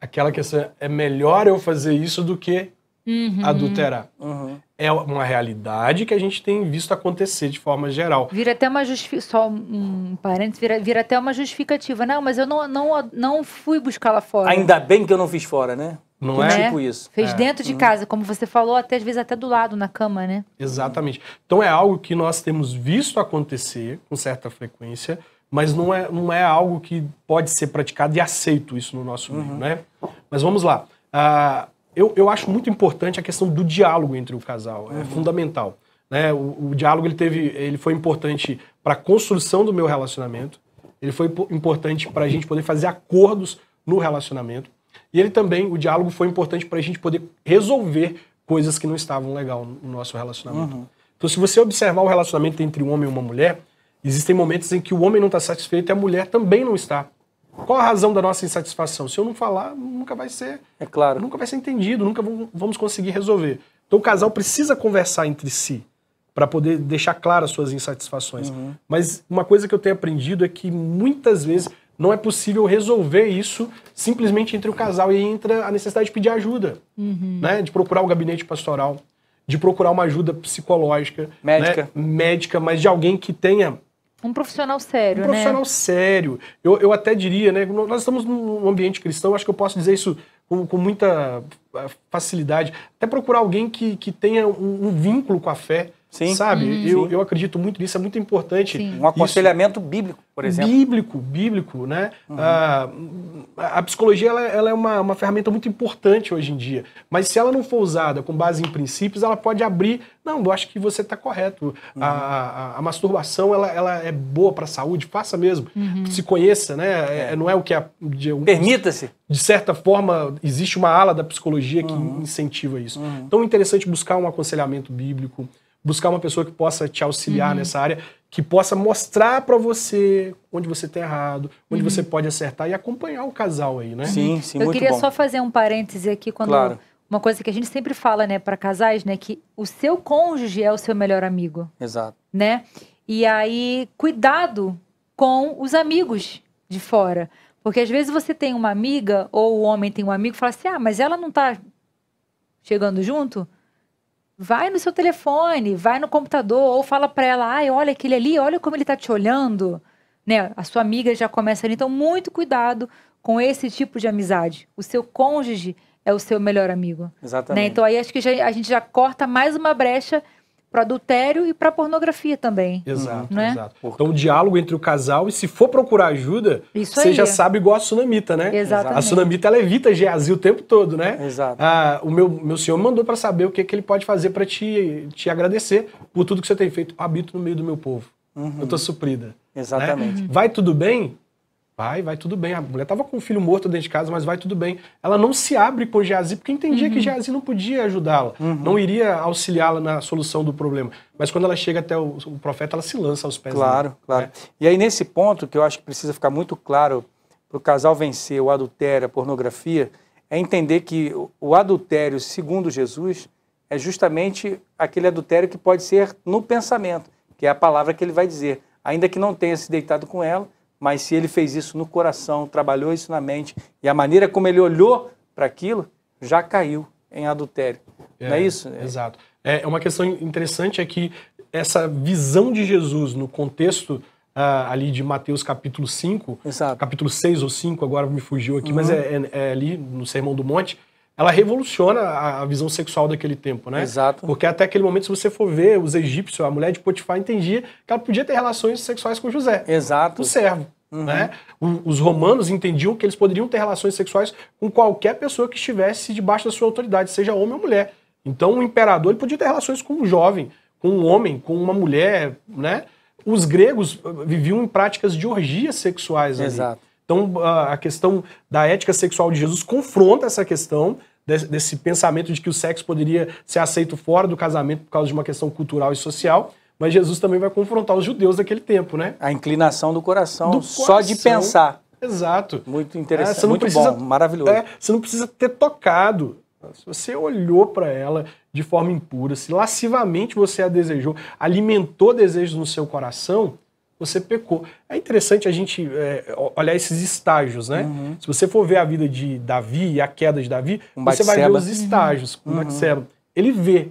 Aquela questão é melhor eu fazer isso do que uhum. adulterar. Uhum. É uma realidade que a gente tem visto acontecer de forma geral. Vira até uma justificativa, só um parênteses, vira, vira, até uma justificativa. Não, mas eu não, não, não fui buscar lá fora. Ainda bem que eu não fiz fora, né? Não é? Tipo isso. Fez é. dentro de uhum. casa, como você falou, até às vezes até do lado, na cama, né? Exatamente. Então é algo que nós temos visto acontecer com certa frequência, mas não é, não é algo que pode ser praticado e aceito isso no nosso meio, uhum. né? Mas vamos lá. Ah, eu, eu acho muito importante a questão do diálogo entre o casal, é uhum. fundamental. Né? O, o, diálogo ele teve, ele foi importante para a construção do meu relacionamento, ele foi importante para a gente poder fazer acordos no relacionamento, e ele também, o diálogo foi importante para a gente poder resolver coisas que não estavam legal no nosso relacionamento. Uhum. Então, se você observar o relacionamento entre um homem e uma mulher, existem momentos em que o homem não está satisfeito e a mulher também não está. Qual a razão da nossa insatisfação? Se eu não falar, nunca vai ser. É claro. Nunca vai ser entendido, nunca vamos conseguir resolver. Então o casal precisa conversar entre si para poder deixar claras suas insatisfações. Uhum. Mas uma coisa que eu tenho aprendido é que muitas vezes não é possível resolver isso simplesmente entre o casal e entra a necessidade de pedir ajuda, uhum. né? De procurar o um gabinete pastoral, de procurar uma ajuda psicológica, né? médica, né? médica, mas de alguém que tenha um profissional sério, um né? profissional né? sério. Eu, eu até diria, né? Nós estamos num ambiente cristão, acho que eu posso dizer isso com, com muita eh, facilidade. Até procurar alguém que, que tenha um, um vínculo com a fé, Sim. Sabe? Uhum. Eu, eu acredito muito nisso, é muito importante. Sim. Um aconselhamento isso. bíblico, por exemplo. Bíblico, bíblico, né? Uhum. Ah, a psicologia ela, ela é uma, uma ferramenta muito importante hoje em dia. Mas se ela não for usada com base em princípios, ela pode abrir. Não, eu acho que você está correto. Uhum. A, a, a, masturbação ela, ela é boa para a saúde, faça mesmo. Uhum. Se conheça, né? É, é, não é o que é. Um, Permita-se. De certa forma, existe uma ala da psicologia que uhum. incentiva isso. Então é interessante buscar um aconselhamento bíblico buscar uma pessoa que possa te auxiliar uhum. nessa área, que possa mostrar para você onde você está errado, onde uhum. você pode acertar e acompanhar o casal aí, né? Sim, sim, Eu muito queria só fazer um parêntese aqui quando claro. uma coisa que a gente sempre fala, né, para casais, né, que o seu cônjuge é o seu melhor amigo. Exato. Né? E aí, cuidado com os amigos de fora. Porque às vezes você tem uma amiga ou o homem tem um amigo e fala assim: ah, mas ela não está chegando junto? Vai no seu telefone, vai no computador, ou fala para ela, ai, olha aquele ali, olha como ele tá te olhando. Né? A sua amiga já começa ali, então muito cuidado com esse tipo de amizade. O seu cônjuge é o seu melhor amigo. Né? Exatamente. Né? Então aí acho que já, a gente já corta mais uma brecha para adultério e para pornografia também. Exato, né? exato. Então, o diálogo entre o casal e se for procurar ajuda, Isso você aí. já sabe igual a tsunamita, né? Exatamente. A tsunamita, ela evita Geazi o tempo todo, né? Exato. Ah, o meu, meu senhor mandou para saber o que, que ele pode fazer para te, te agradecer por tudo que você tem feito. Eu habito no meio do meu povo. Uhum. Eu estou suprida. Né? Exatamente. Né? Vai tudo bem? Vai, vai tudo bem. A mulher tava com o filho morto dentro de casa, mas vai tudo bem. Ela não se abre com Geazi porque entendia uhum. que Geazi não podia ajudá-la, uhum. não iria auxiliá-la na solução do problema. Mas quando ela chega até o, o profeta, ela se lança aos pés Claro, claro. Né? E aí nesse ponto que eu acho que precisa ficar muito claro para o casal vencer o adultério, a pornografia, é entender que o adultério, segundo Jesus, é justamente aquele adultério que pode ser no pensamento, que é a palavra que ele vai dizer. Ainda que não tenha se deitado com ela, mas se ele fez isso no coração, trabalhou isso na mente, e a maneira como ele olhou para aquilo, já caiu em adultério. É, Não é, é isso? É. Exato. É, é uma questão interessante é que essa visão de Jesus no contexto Uh, ali de Mateus capítulo 5, Exato. capítulo 6 ou 5, agora me fugiu aqui, uhum. mas é, é, é, ali no Sermão do Monte, ela revoluciona a visão sexual daquele tempo, né? Exato. Porque até aquele momento, se você for ver os egípcios, a mulher de Potifar entendia que ela podia ter relações sexuais com José. Exato. O servo. Uhum. Né? O, os romanos entendiam que eles poderiam ter relações sexuais com qualquer pessoa que estivesse debaixo da sua autoridade, seja homem ou mulher. Então, o imperador ele podia ter relações com um jovem, com um homem, com uma mulher, né? Os gregos uh, viviam em práticas de orgias sexuais. Ali. Exato. Então, a questão da ética sexual de Jesus confronta essa questão desse, desse pensamento de que o sexo poderia ser aceito fora do casamento por causa de uma questão cultural e social. Mas Jesus também vai confrontar os judeus daquele tempo, né? A inclinação do coração, do coração. só de pensar. Exato. Muito é, interessante, é, muito precisa, bom, maravilhoso. É, você não precisa ter tocado. Se você olhou para ela de forma impura, se lascivamente você a desejou, alimentou desejos no seu coração, você pecou. É interessante a gente é, olhar esses estágios, né? Uhum. Se você for ver a vida de Davi e a queda de Davi, um você vai ver os estágios com uhum. Batseba. Ele vê.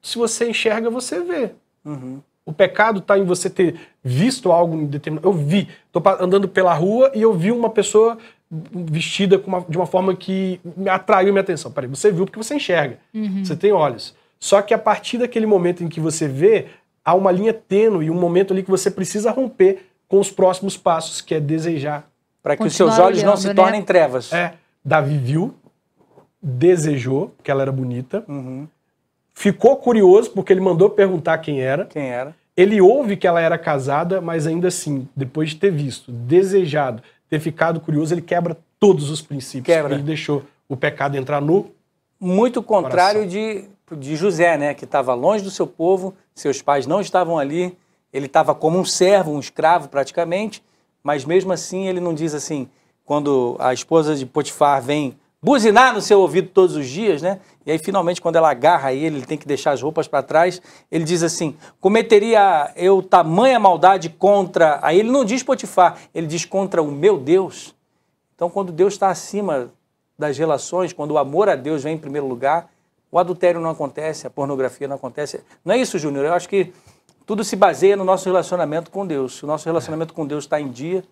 Se você enxerga, você vê. Uhum. O pecado está em você ter visto algo determinado. Eu vi, estou andando pela rua e eu vi uma pessoa vestida uma, de uma forma que atraiu minha atenção. Peraí, você viu porque você enxerga, uhum. você tem olhos. Só que a partir daquele momento em que você vê, há uma linha tênue, um momento ali que você precisa romper com os próximos passos, que é desejar. Para que os seus olhos olhando, não se né? tornem trevas. É. Davi viu, desejou, porque ela era bonita, uhum. ficou curioso, porque ele mandou perguntar quem era. Quem era. Ele ouve que ela era casada, mas ainda assim, depois de ter visto, desejado, ter ficado curioso, ele quebra todos os princípios. Quebra. Ele deixou o pecado entrar no. Muito contrário coração. de de José, né, que estava longe do seu povo, seus pais não estavam ali, ele estava como um servo, um escravo praticamente, mas mesmo assim ele não diz assim, quando a esposa de Potifar vem buzinar no seu ouvido todos os dias, né? E aí finalmente quando ela agarra ele, ele tem que deixar as roupas para trás, ele diz assim: "Cometeria eu tamanha maldade contra". Aí ele não diz Potifar, ele diz contra o meu Deus. Então quando Deus está acima das relações, quando o amor a Deus vem em primeiro lugar, o adultério não acontece, a pornografia não acontece. Não é isso, Júnior. Eu acho que tudo se baseia no nosso relacionamento com Deus. Se o nosso relacionamento com Deus está em dia,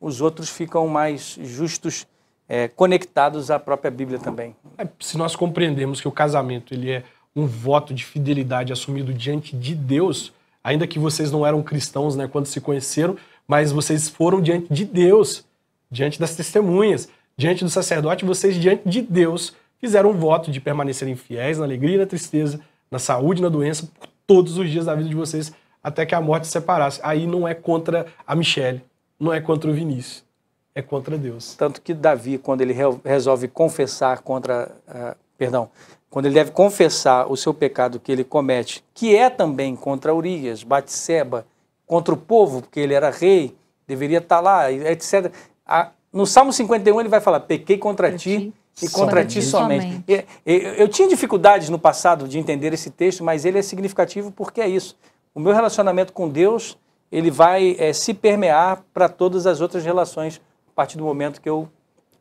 os outros ficam mais justos, é, conectados à própria Bíblia também. É, se nós compreendemos que o casamento ele é um voto de fidelidade assumido diante de Deus, ainda que vocês não eram cristãos né, quando se conheceram, mas vocês foram diante de Deus, diante das testemunhas, diante do sacerdote, vocês diante de Deus fizeram um voto de permanecerem fiéis na alegria e na tristeza, na saúde e na doença, por todos os dias da vida de vocês, até que a morte separasse. Aí não é contra a Michelle, não é contra o Vinícius, é contra Deus. Tanto que Davi, quando ele resolve confessar contra. Uh, perdão, quando ele deve confessar o seu pecado que ele comete, que é também contra Urias, Batseba, contra o povo, porque ele era rei, deveria estar tá lá, etc. no Salmo 51 ele vai falar: pequei contra, contra ti, ti e contra ti somente. somente. Eu tinha dificuldades no passado de entender esse texto, mas ele é significativo porque é isso. O meu relacionamento com Deus, ele vai é, se permear para todas as outras relações a partir do momento que eu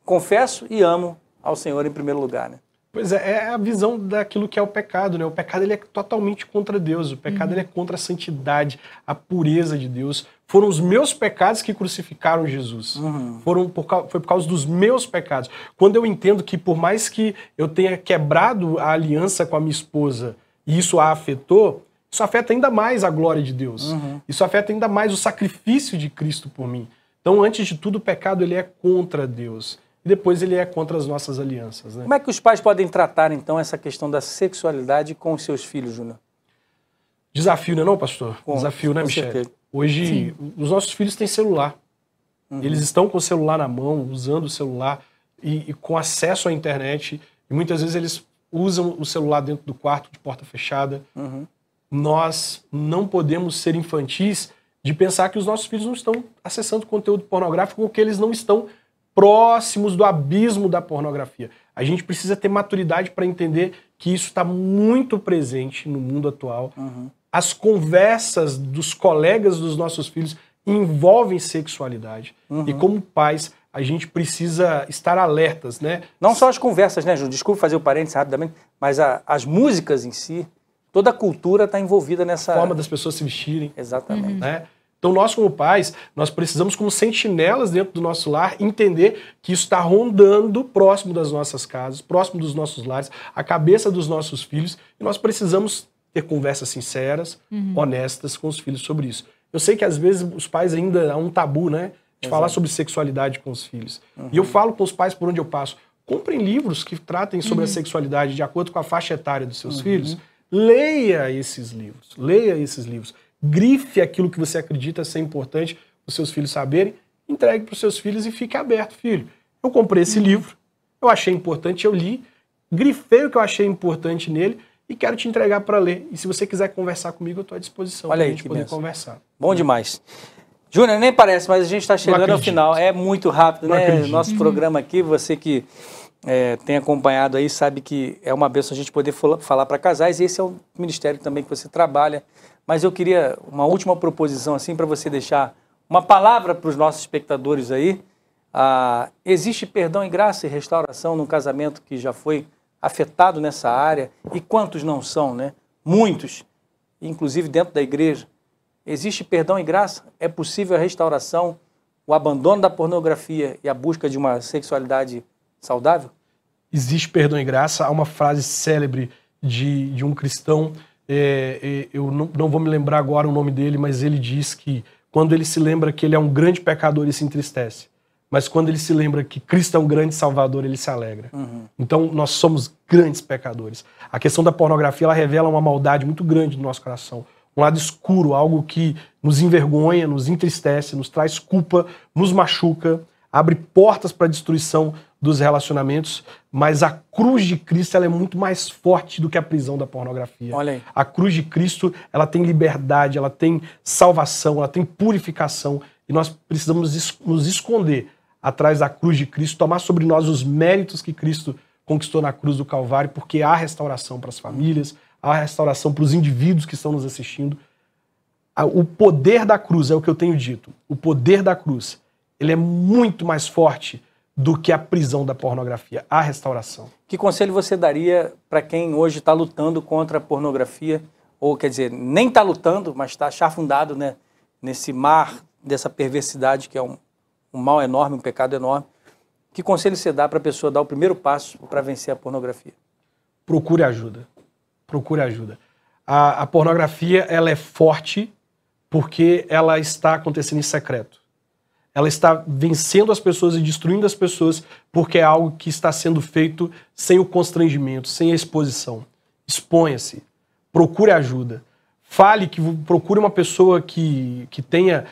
confesso e amo ao Senhor em primeiro lugar. Né? Pois é, é a visão daquilo que é o pecado, né? O pecado ele é totalmente contra Deus, o pecado uhum. ele é uhum. contra a santidade, a pureza de Deus. Foram os meus pecados que crucificaram Jesus. Uhum. Foram por, foi por causa dos meus pecados. Quando eu entendo que por mais que eu tenha quebrado a aliança com a minha esposa e isso a afetou, isso afeta ainda mais a glória de Deus. Uhum. Isso afeta ainda mais o sacrifício de Cristo por mim. Então, antes de tudo, o pecado ele é contra Deus e depois ele é contra as nossas alianças. Né? Como é que os pais podem tratar, então, essa questão da sexualidade com os seus filhos, Júnior? Desafio, não né, não, pastor? Bom, Desafio, né, Michel? Hoje, Sim. os nossos filhos têm celular. Uhum. Eles estão com o celular na mão, usando o celular e, e, com acesso à internet. E muitas vezes eles usam o celular dentro do quarto, de porta fechada. Uhum. Nós não podemos ser infantis de pensar que os nossos filhos não estão acessando conteúdo pornográfico ou que eles não estão próximos do abismo da pornografia. A gente precisa ter maturidade para entender que isso está muito presente no mundo atual. Uhum. As conversas dos colegas dos nossos filhos envolvem sexualidade. Uhum. E como pais, a gente precisa estar alertas, né? Não só as conversas, né, Ju? Desculpa fazer o parênteses rapidamente, mas a, as músicas em si, toda a cultura está envolvida nessa... A forma das pessoas se vestirem. Exatamente. Uhum. Né? Então nós como pais, nós precisamos como sentinelas dentro do nosso lar entender que isso está rondando próximo das nossas casas, próximo dos nossos lares, a cabeça dos nossos filhos e nós precisamos ter conversas sinceras, uhum. honestas com os filhos sobre isso. Eu sei que às vezes os pais ainda há um tabu, né? De Exato. falar sobre sexualidade com os filhos. Uhum. E eu uhum. falo com os pais por onde eu passo. Comprem livros que tratem sobre uhum. a sexualidade de acordo com a faixa etária dos seus uhum. filhos. Leia esses livros. Leia esses livros grife aquilo que você acredita ser importante para os seus filhos saberem, entregue para os seus filhos e fique aberto, filho. Eu comprei esse uhum. livro, eu achei importante, eu li, grifei o que eu achei importante nele e quero te entregar para ler. E se você quiser conversar comigo, eu estou à disposição para a gente poder benção. conversar. Bom demais. Júnior, nem parece, mas a gente está chegando ao final. É muito rápido, Não né? Acredito. Nosso uhum. programa aqui, você que é, tem acompanhado aí sabe que é uma benção a gente poder falar para casais. E esse é o ministério também que você trabalha mas eu queria uma última proposição assim para você deixar uma palavra para os nossos espectadores aí. Ah, existe perdão e graça e restauração num casamento que já foi afetado nessa área? E quantos não são, né? Muitos, inclusive dentro da igreja. Existe perdão e graça? É possível a restauração, o abandono da pornografia e a busca de uma sexualidade saudável? Existe perdão e graça. Há uma frase célebre de, de um cristão é, é, eu não, não, vou me lembrar agora o nome dele, mas ele diz que quando ele se lembra que ele é um grande pecador, ele se entristece. Mas quando ele se lembra que Cristo é um grande salvador, ele se alegra. Uhum. Então, nós somos grandes pecadores. A questão da pornografia, ela revela uma maldade muito grande no nosso coração. Um lado escuro, algo que nos envergonha, nos entristece, nos traz culpa, nos machuca, abre portas para a destruição dos relacionamentos, mas a cruz de Cristo ela é muito mais forte do que a prisão da pornografia. Olha aí. A cruz de Cristo ela tem liberdade, ela tem salvação, ela tem purificação e nós precisamos nos esconder atrás da cruz de Cristo, tomar sobre nós os méritos que Cristo conquistou na cruz do Calvário, porque há restauração para as famílias, há restauração para os indivíduos que estão nos assistindo. O poder da cruz é o que eu tenho dito. O poder da cruz ele é muito mais forte do que a prisão da pornografia, a restauração. Que conselho você daria para quem hoje está lutando contra a pornografia, ou quer dizer, nem está lutando, mas está chafundado né, nesse mar dessa perversidade que é um, um mal enorme, um pecado enorme? Que conselho você dá para a pessoa dar o primeiro passo para vencer a pornografia? Procure ajuda. Procure ajuda. A, a pornografia ela é forte porque ela está acontecendo em secreto ela está vencendo as pessoas e destruindo as pessoas porque é algo que está sendo feito sem o constrangimento, sem a exposição. Exponha-se, procure ajuda, fale que procure uma pessoa que, que tenha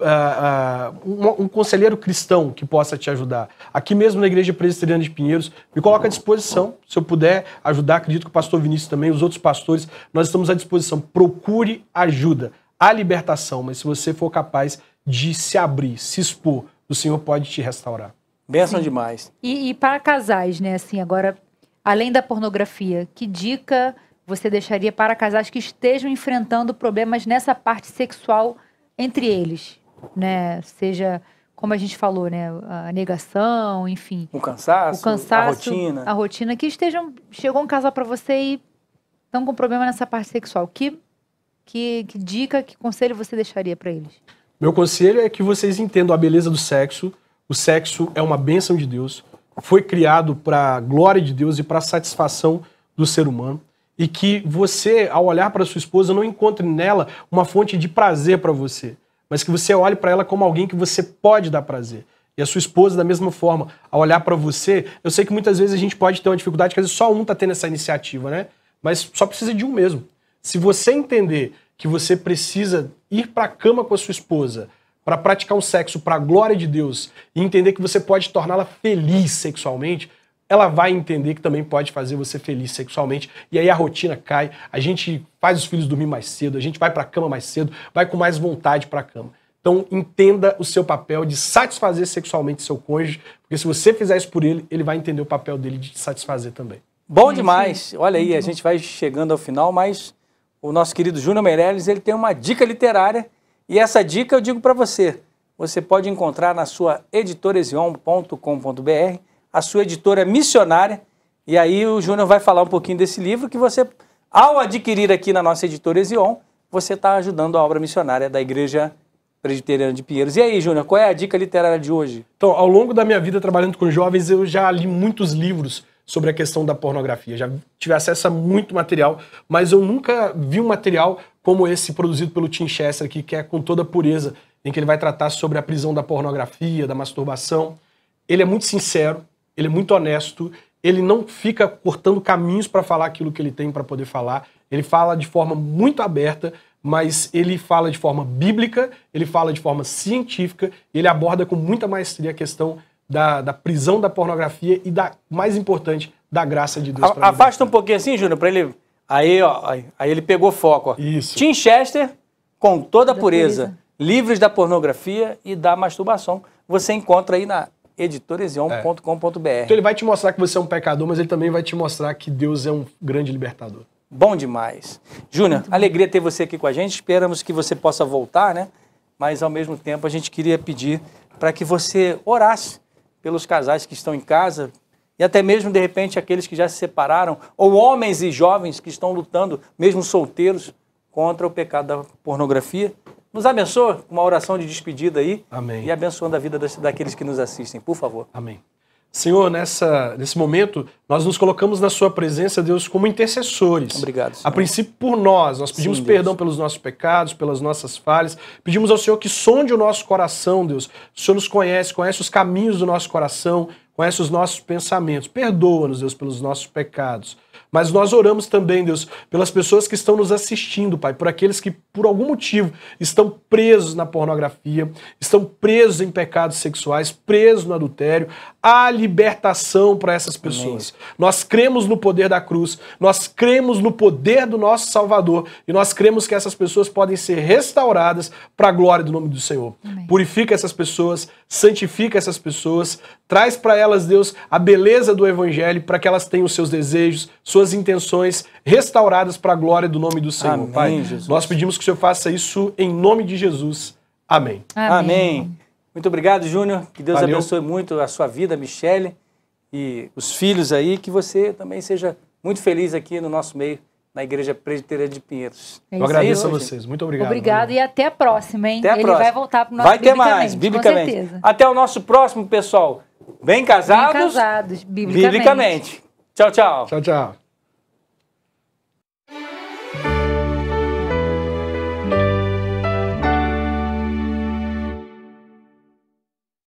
Uh, ah, uh, ah, um, um, conselheiro cristão que possa te ajudar. Aqui mesmo na Igreja Presbiteriana de Pinheiros, me coloca à disposição. Se eu puder ajudar, acredito que o pastor Vinícius também, os outros pastores, nós estamos à disposição. Procure ajuda. Há libertação, mas se você for capaz, de se abrir, se expor, o Senhor pode te restaurar. Benção Sim. demais. E, e para casais, né? Assim, agora, além da pornografia, que dica você deixaria para casais que estejam enfrentando problemas nessa parte sexual entre eles, né? Seja como a gente falou, né? A negação, enfim. O cansaço, o cansaço a rotina. A rotina. Que estejam. Chegou um casal para você e estão com problema nessa parte sexual. Que, que, que dica, que conselho você deixaria para eles? Meu conselho é que vocês entendam a beleza do sexo. O sexo é uma bênção de Deus, foi criado para a glória de Deus e para a satisfação do ser humano. E que você, ao olhar para sua esposa, não encontre nela uma fonte de prazer para você, mas que você olhe para ela como alguém que você pode dar prazer. E a sua esposa, da mesma forma, ao olhar para você, eu sei que muitas vezes a gente pode ter uma dificuldade, que às vezes só um está tendo essa iniciativa, né? Mas só precisa de um mesmo. Se você entender que você precisa ir para a cama com a sua esposa para praticar um sexo para a glória de Deus e entender que você pode torná-la feliz sexualmente, ela vai entender que também pode fazer você feliz sexualmente. E aí a rotina cai, a gente faz os filhos dormir mais cedo, a gente vai para a cama mais cedo, vai com mais vontade para a cama. Então entenda o seu papel de satisfazer sexualmente seu cônjuge, porque se você fizer isso por ele, ele vai entender o papel dele de te satisfazer também. Bom demais. Olha aí, a gente vai chegando ao final, mas o nosso querido Júnior Meirelles, ele tem uma dica literária e essa dica eu digo para você. Você pode encontrar na sua editoraesion.com.br, a sua editora missionária, e aí o Júnior vai falar um pouquinho desse livro que você, ao adquirir aqui na nossa editora Ezion, você está ajudando a obra missionária da Igreja Presbiteriana de Pinheiros. E aí, Júnior, qual é a dica literária de hoje? Então, ao longo da minha vida trabalhando com jovens, eu já li muitos livros sobre a questão da pornografia. Já tive acesso a muito material, mas eu nunca vi um material como esse produzido pelo Tim Chester aqui, que é com toda pureza, em que ele vai tratar sobre a prisão da pornografia, da masturbação. Ele é muito sincero, ele é muito honesto, ele não fica cortando caminhos para falar aquilo que ele tem para poder falar. Ele fala de forma muito aberta, mas ele fala de forma bíblica, ele fala de forma científica, ele aborda com muita maestria a questão da, da prisão da pornografia e da, mais importante, da graça de Deus. A, afasta um pouquinho assim, Júnior, para ele. Aí, ó, aí, aí ele pegou foco. Ó. Isso. Tim Chester, com toda a pureza, pureza, livres da pornografia e da masturbação. Você encontra aí na editorezion.com.br. Então ele vai te mostrar que você é um pecador, mas ele também vai te mostrar que Deus é um grande libertador. Bom demais. Júnior, alegria ter você aqui com a gente. Esperamos que você possa voltar, né? Mas ao mesmo tempo a gente queria pedir para que você orasse pelos casais que estão em casa e até mesmo, de repente, aqueles que já se separaram, ou homens e jovens que estão lutando, mesmo solteiros, contra o pecado da pornografia. Nos abençoa com uma oração de despedida aí. Amém. E abençoando a vida daqueles que nos assistem, por favor. Amém. Senhor, nessa, nesse momento, nós nos colocamos na Sua presença, Deus, como intercessores. Obrigado. Senhor. A princípio por nós. Nós pedimos Sim, perdão pelos nossos pecados, pelas nossas falhas. Pedimos ao Senhor que sonde o nosso coração, Deus. O Senhor nos conhece, conhece os caminhos do nosso coração, conhece os nossos pensamentos. Perdoa-nos, Deus, pelos nossos pecados. Mas nós oramos também, Deus, pelas pessoas que estão nos assistindo, Pai, por aqueles que, por algum motivo, estão presos na pornografia, estão presos em pecados sexuais, presos no adultério, há libertação para essas pessoas. Amém. Nós cremos no poder da cruz, nós cremos no poder do nosso Salvador e nós cremos que essas pessoas podem ser restauradas para a glória do nome do Senhor. Amém. Purifica essas pessoas, santifica essas pessoas, traz para elas, Deus, a beleza do Evangelho para que elas tenham seus desejos, suas intenções restauradas para a glória do nome do Senhor. Amém, Pai, Jesus. nós pedimos que o Senhor faça isso em nome de Jesus. Amém. Amém. Amém. Muito obrigado, Júnior. Que Deus Valeu. abençoe muito a sua vida, Michele, e os filhos aí. Que você também seja muito feliz aqui no nosso meio, na Igreja Presbiteriana de Pinheiros. É Eu agradeço a vocês. Muito obrigado. Obrigado e até a próxima, hein? Até a Ele próxima. vai voltar para o nosso Vai ter mais, biblicamente. Até o nosso próximo, pessoal. Bem casados. Bem casados, biblicamente. biblicamente. Tchau, tchau. Tchau, tchau.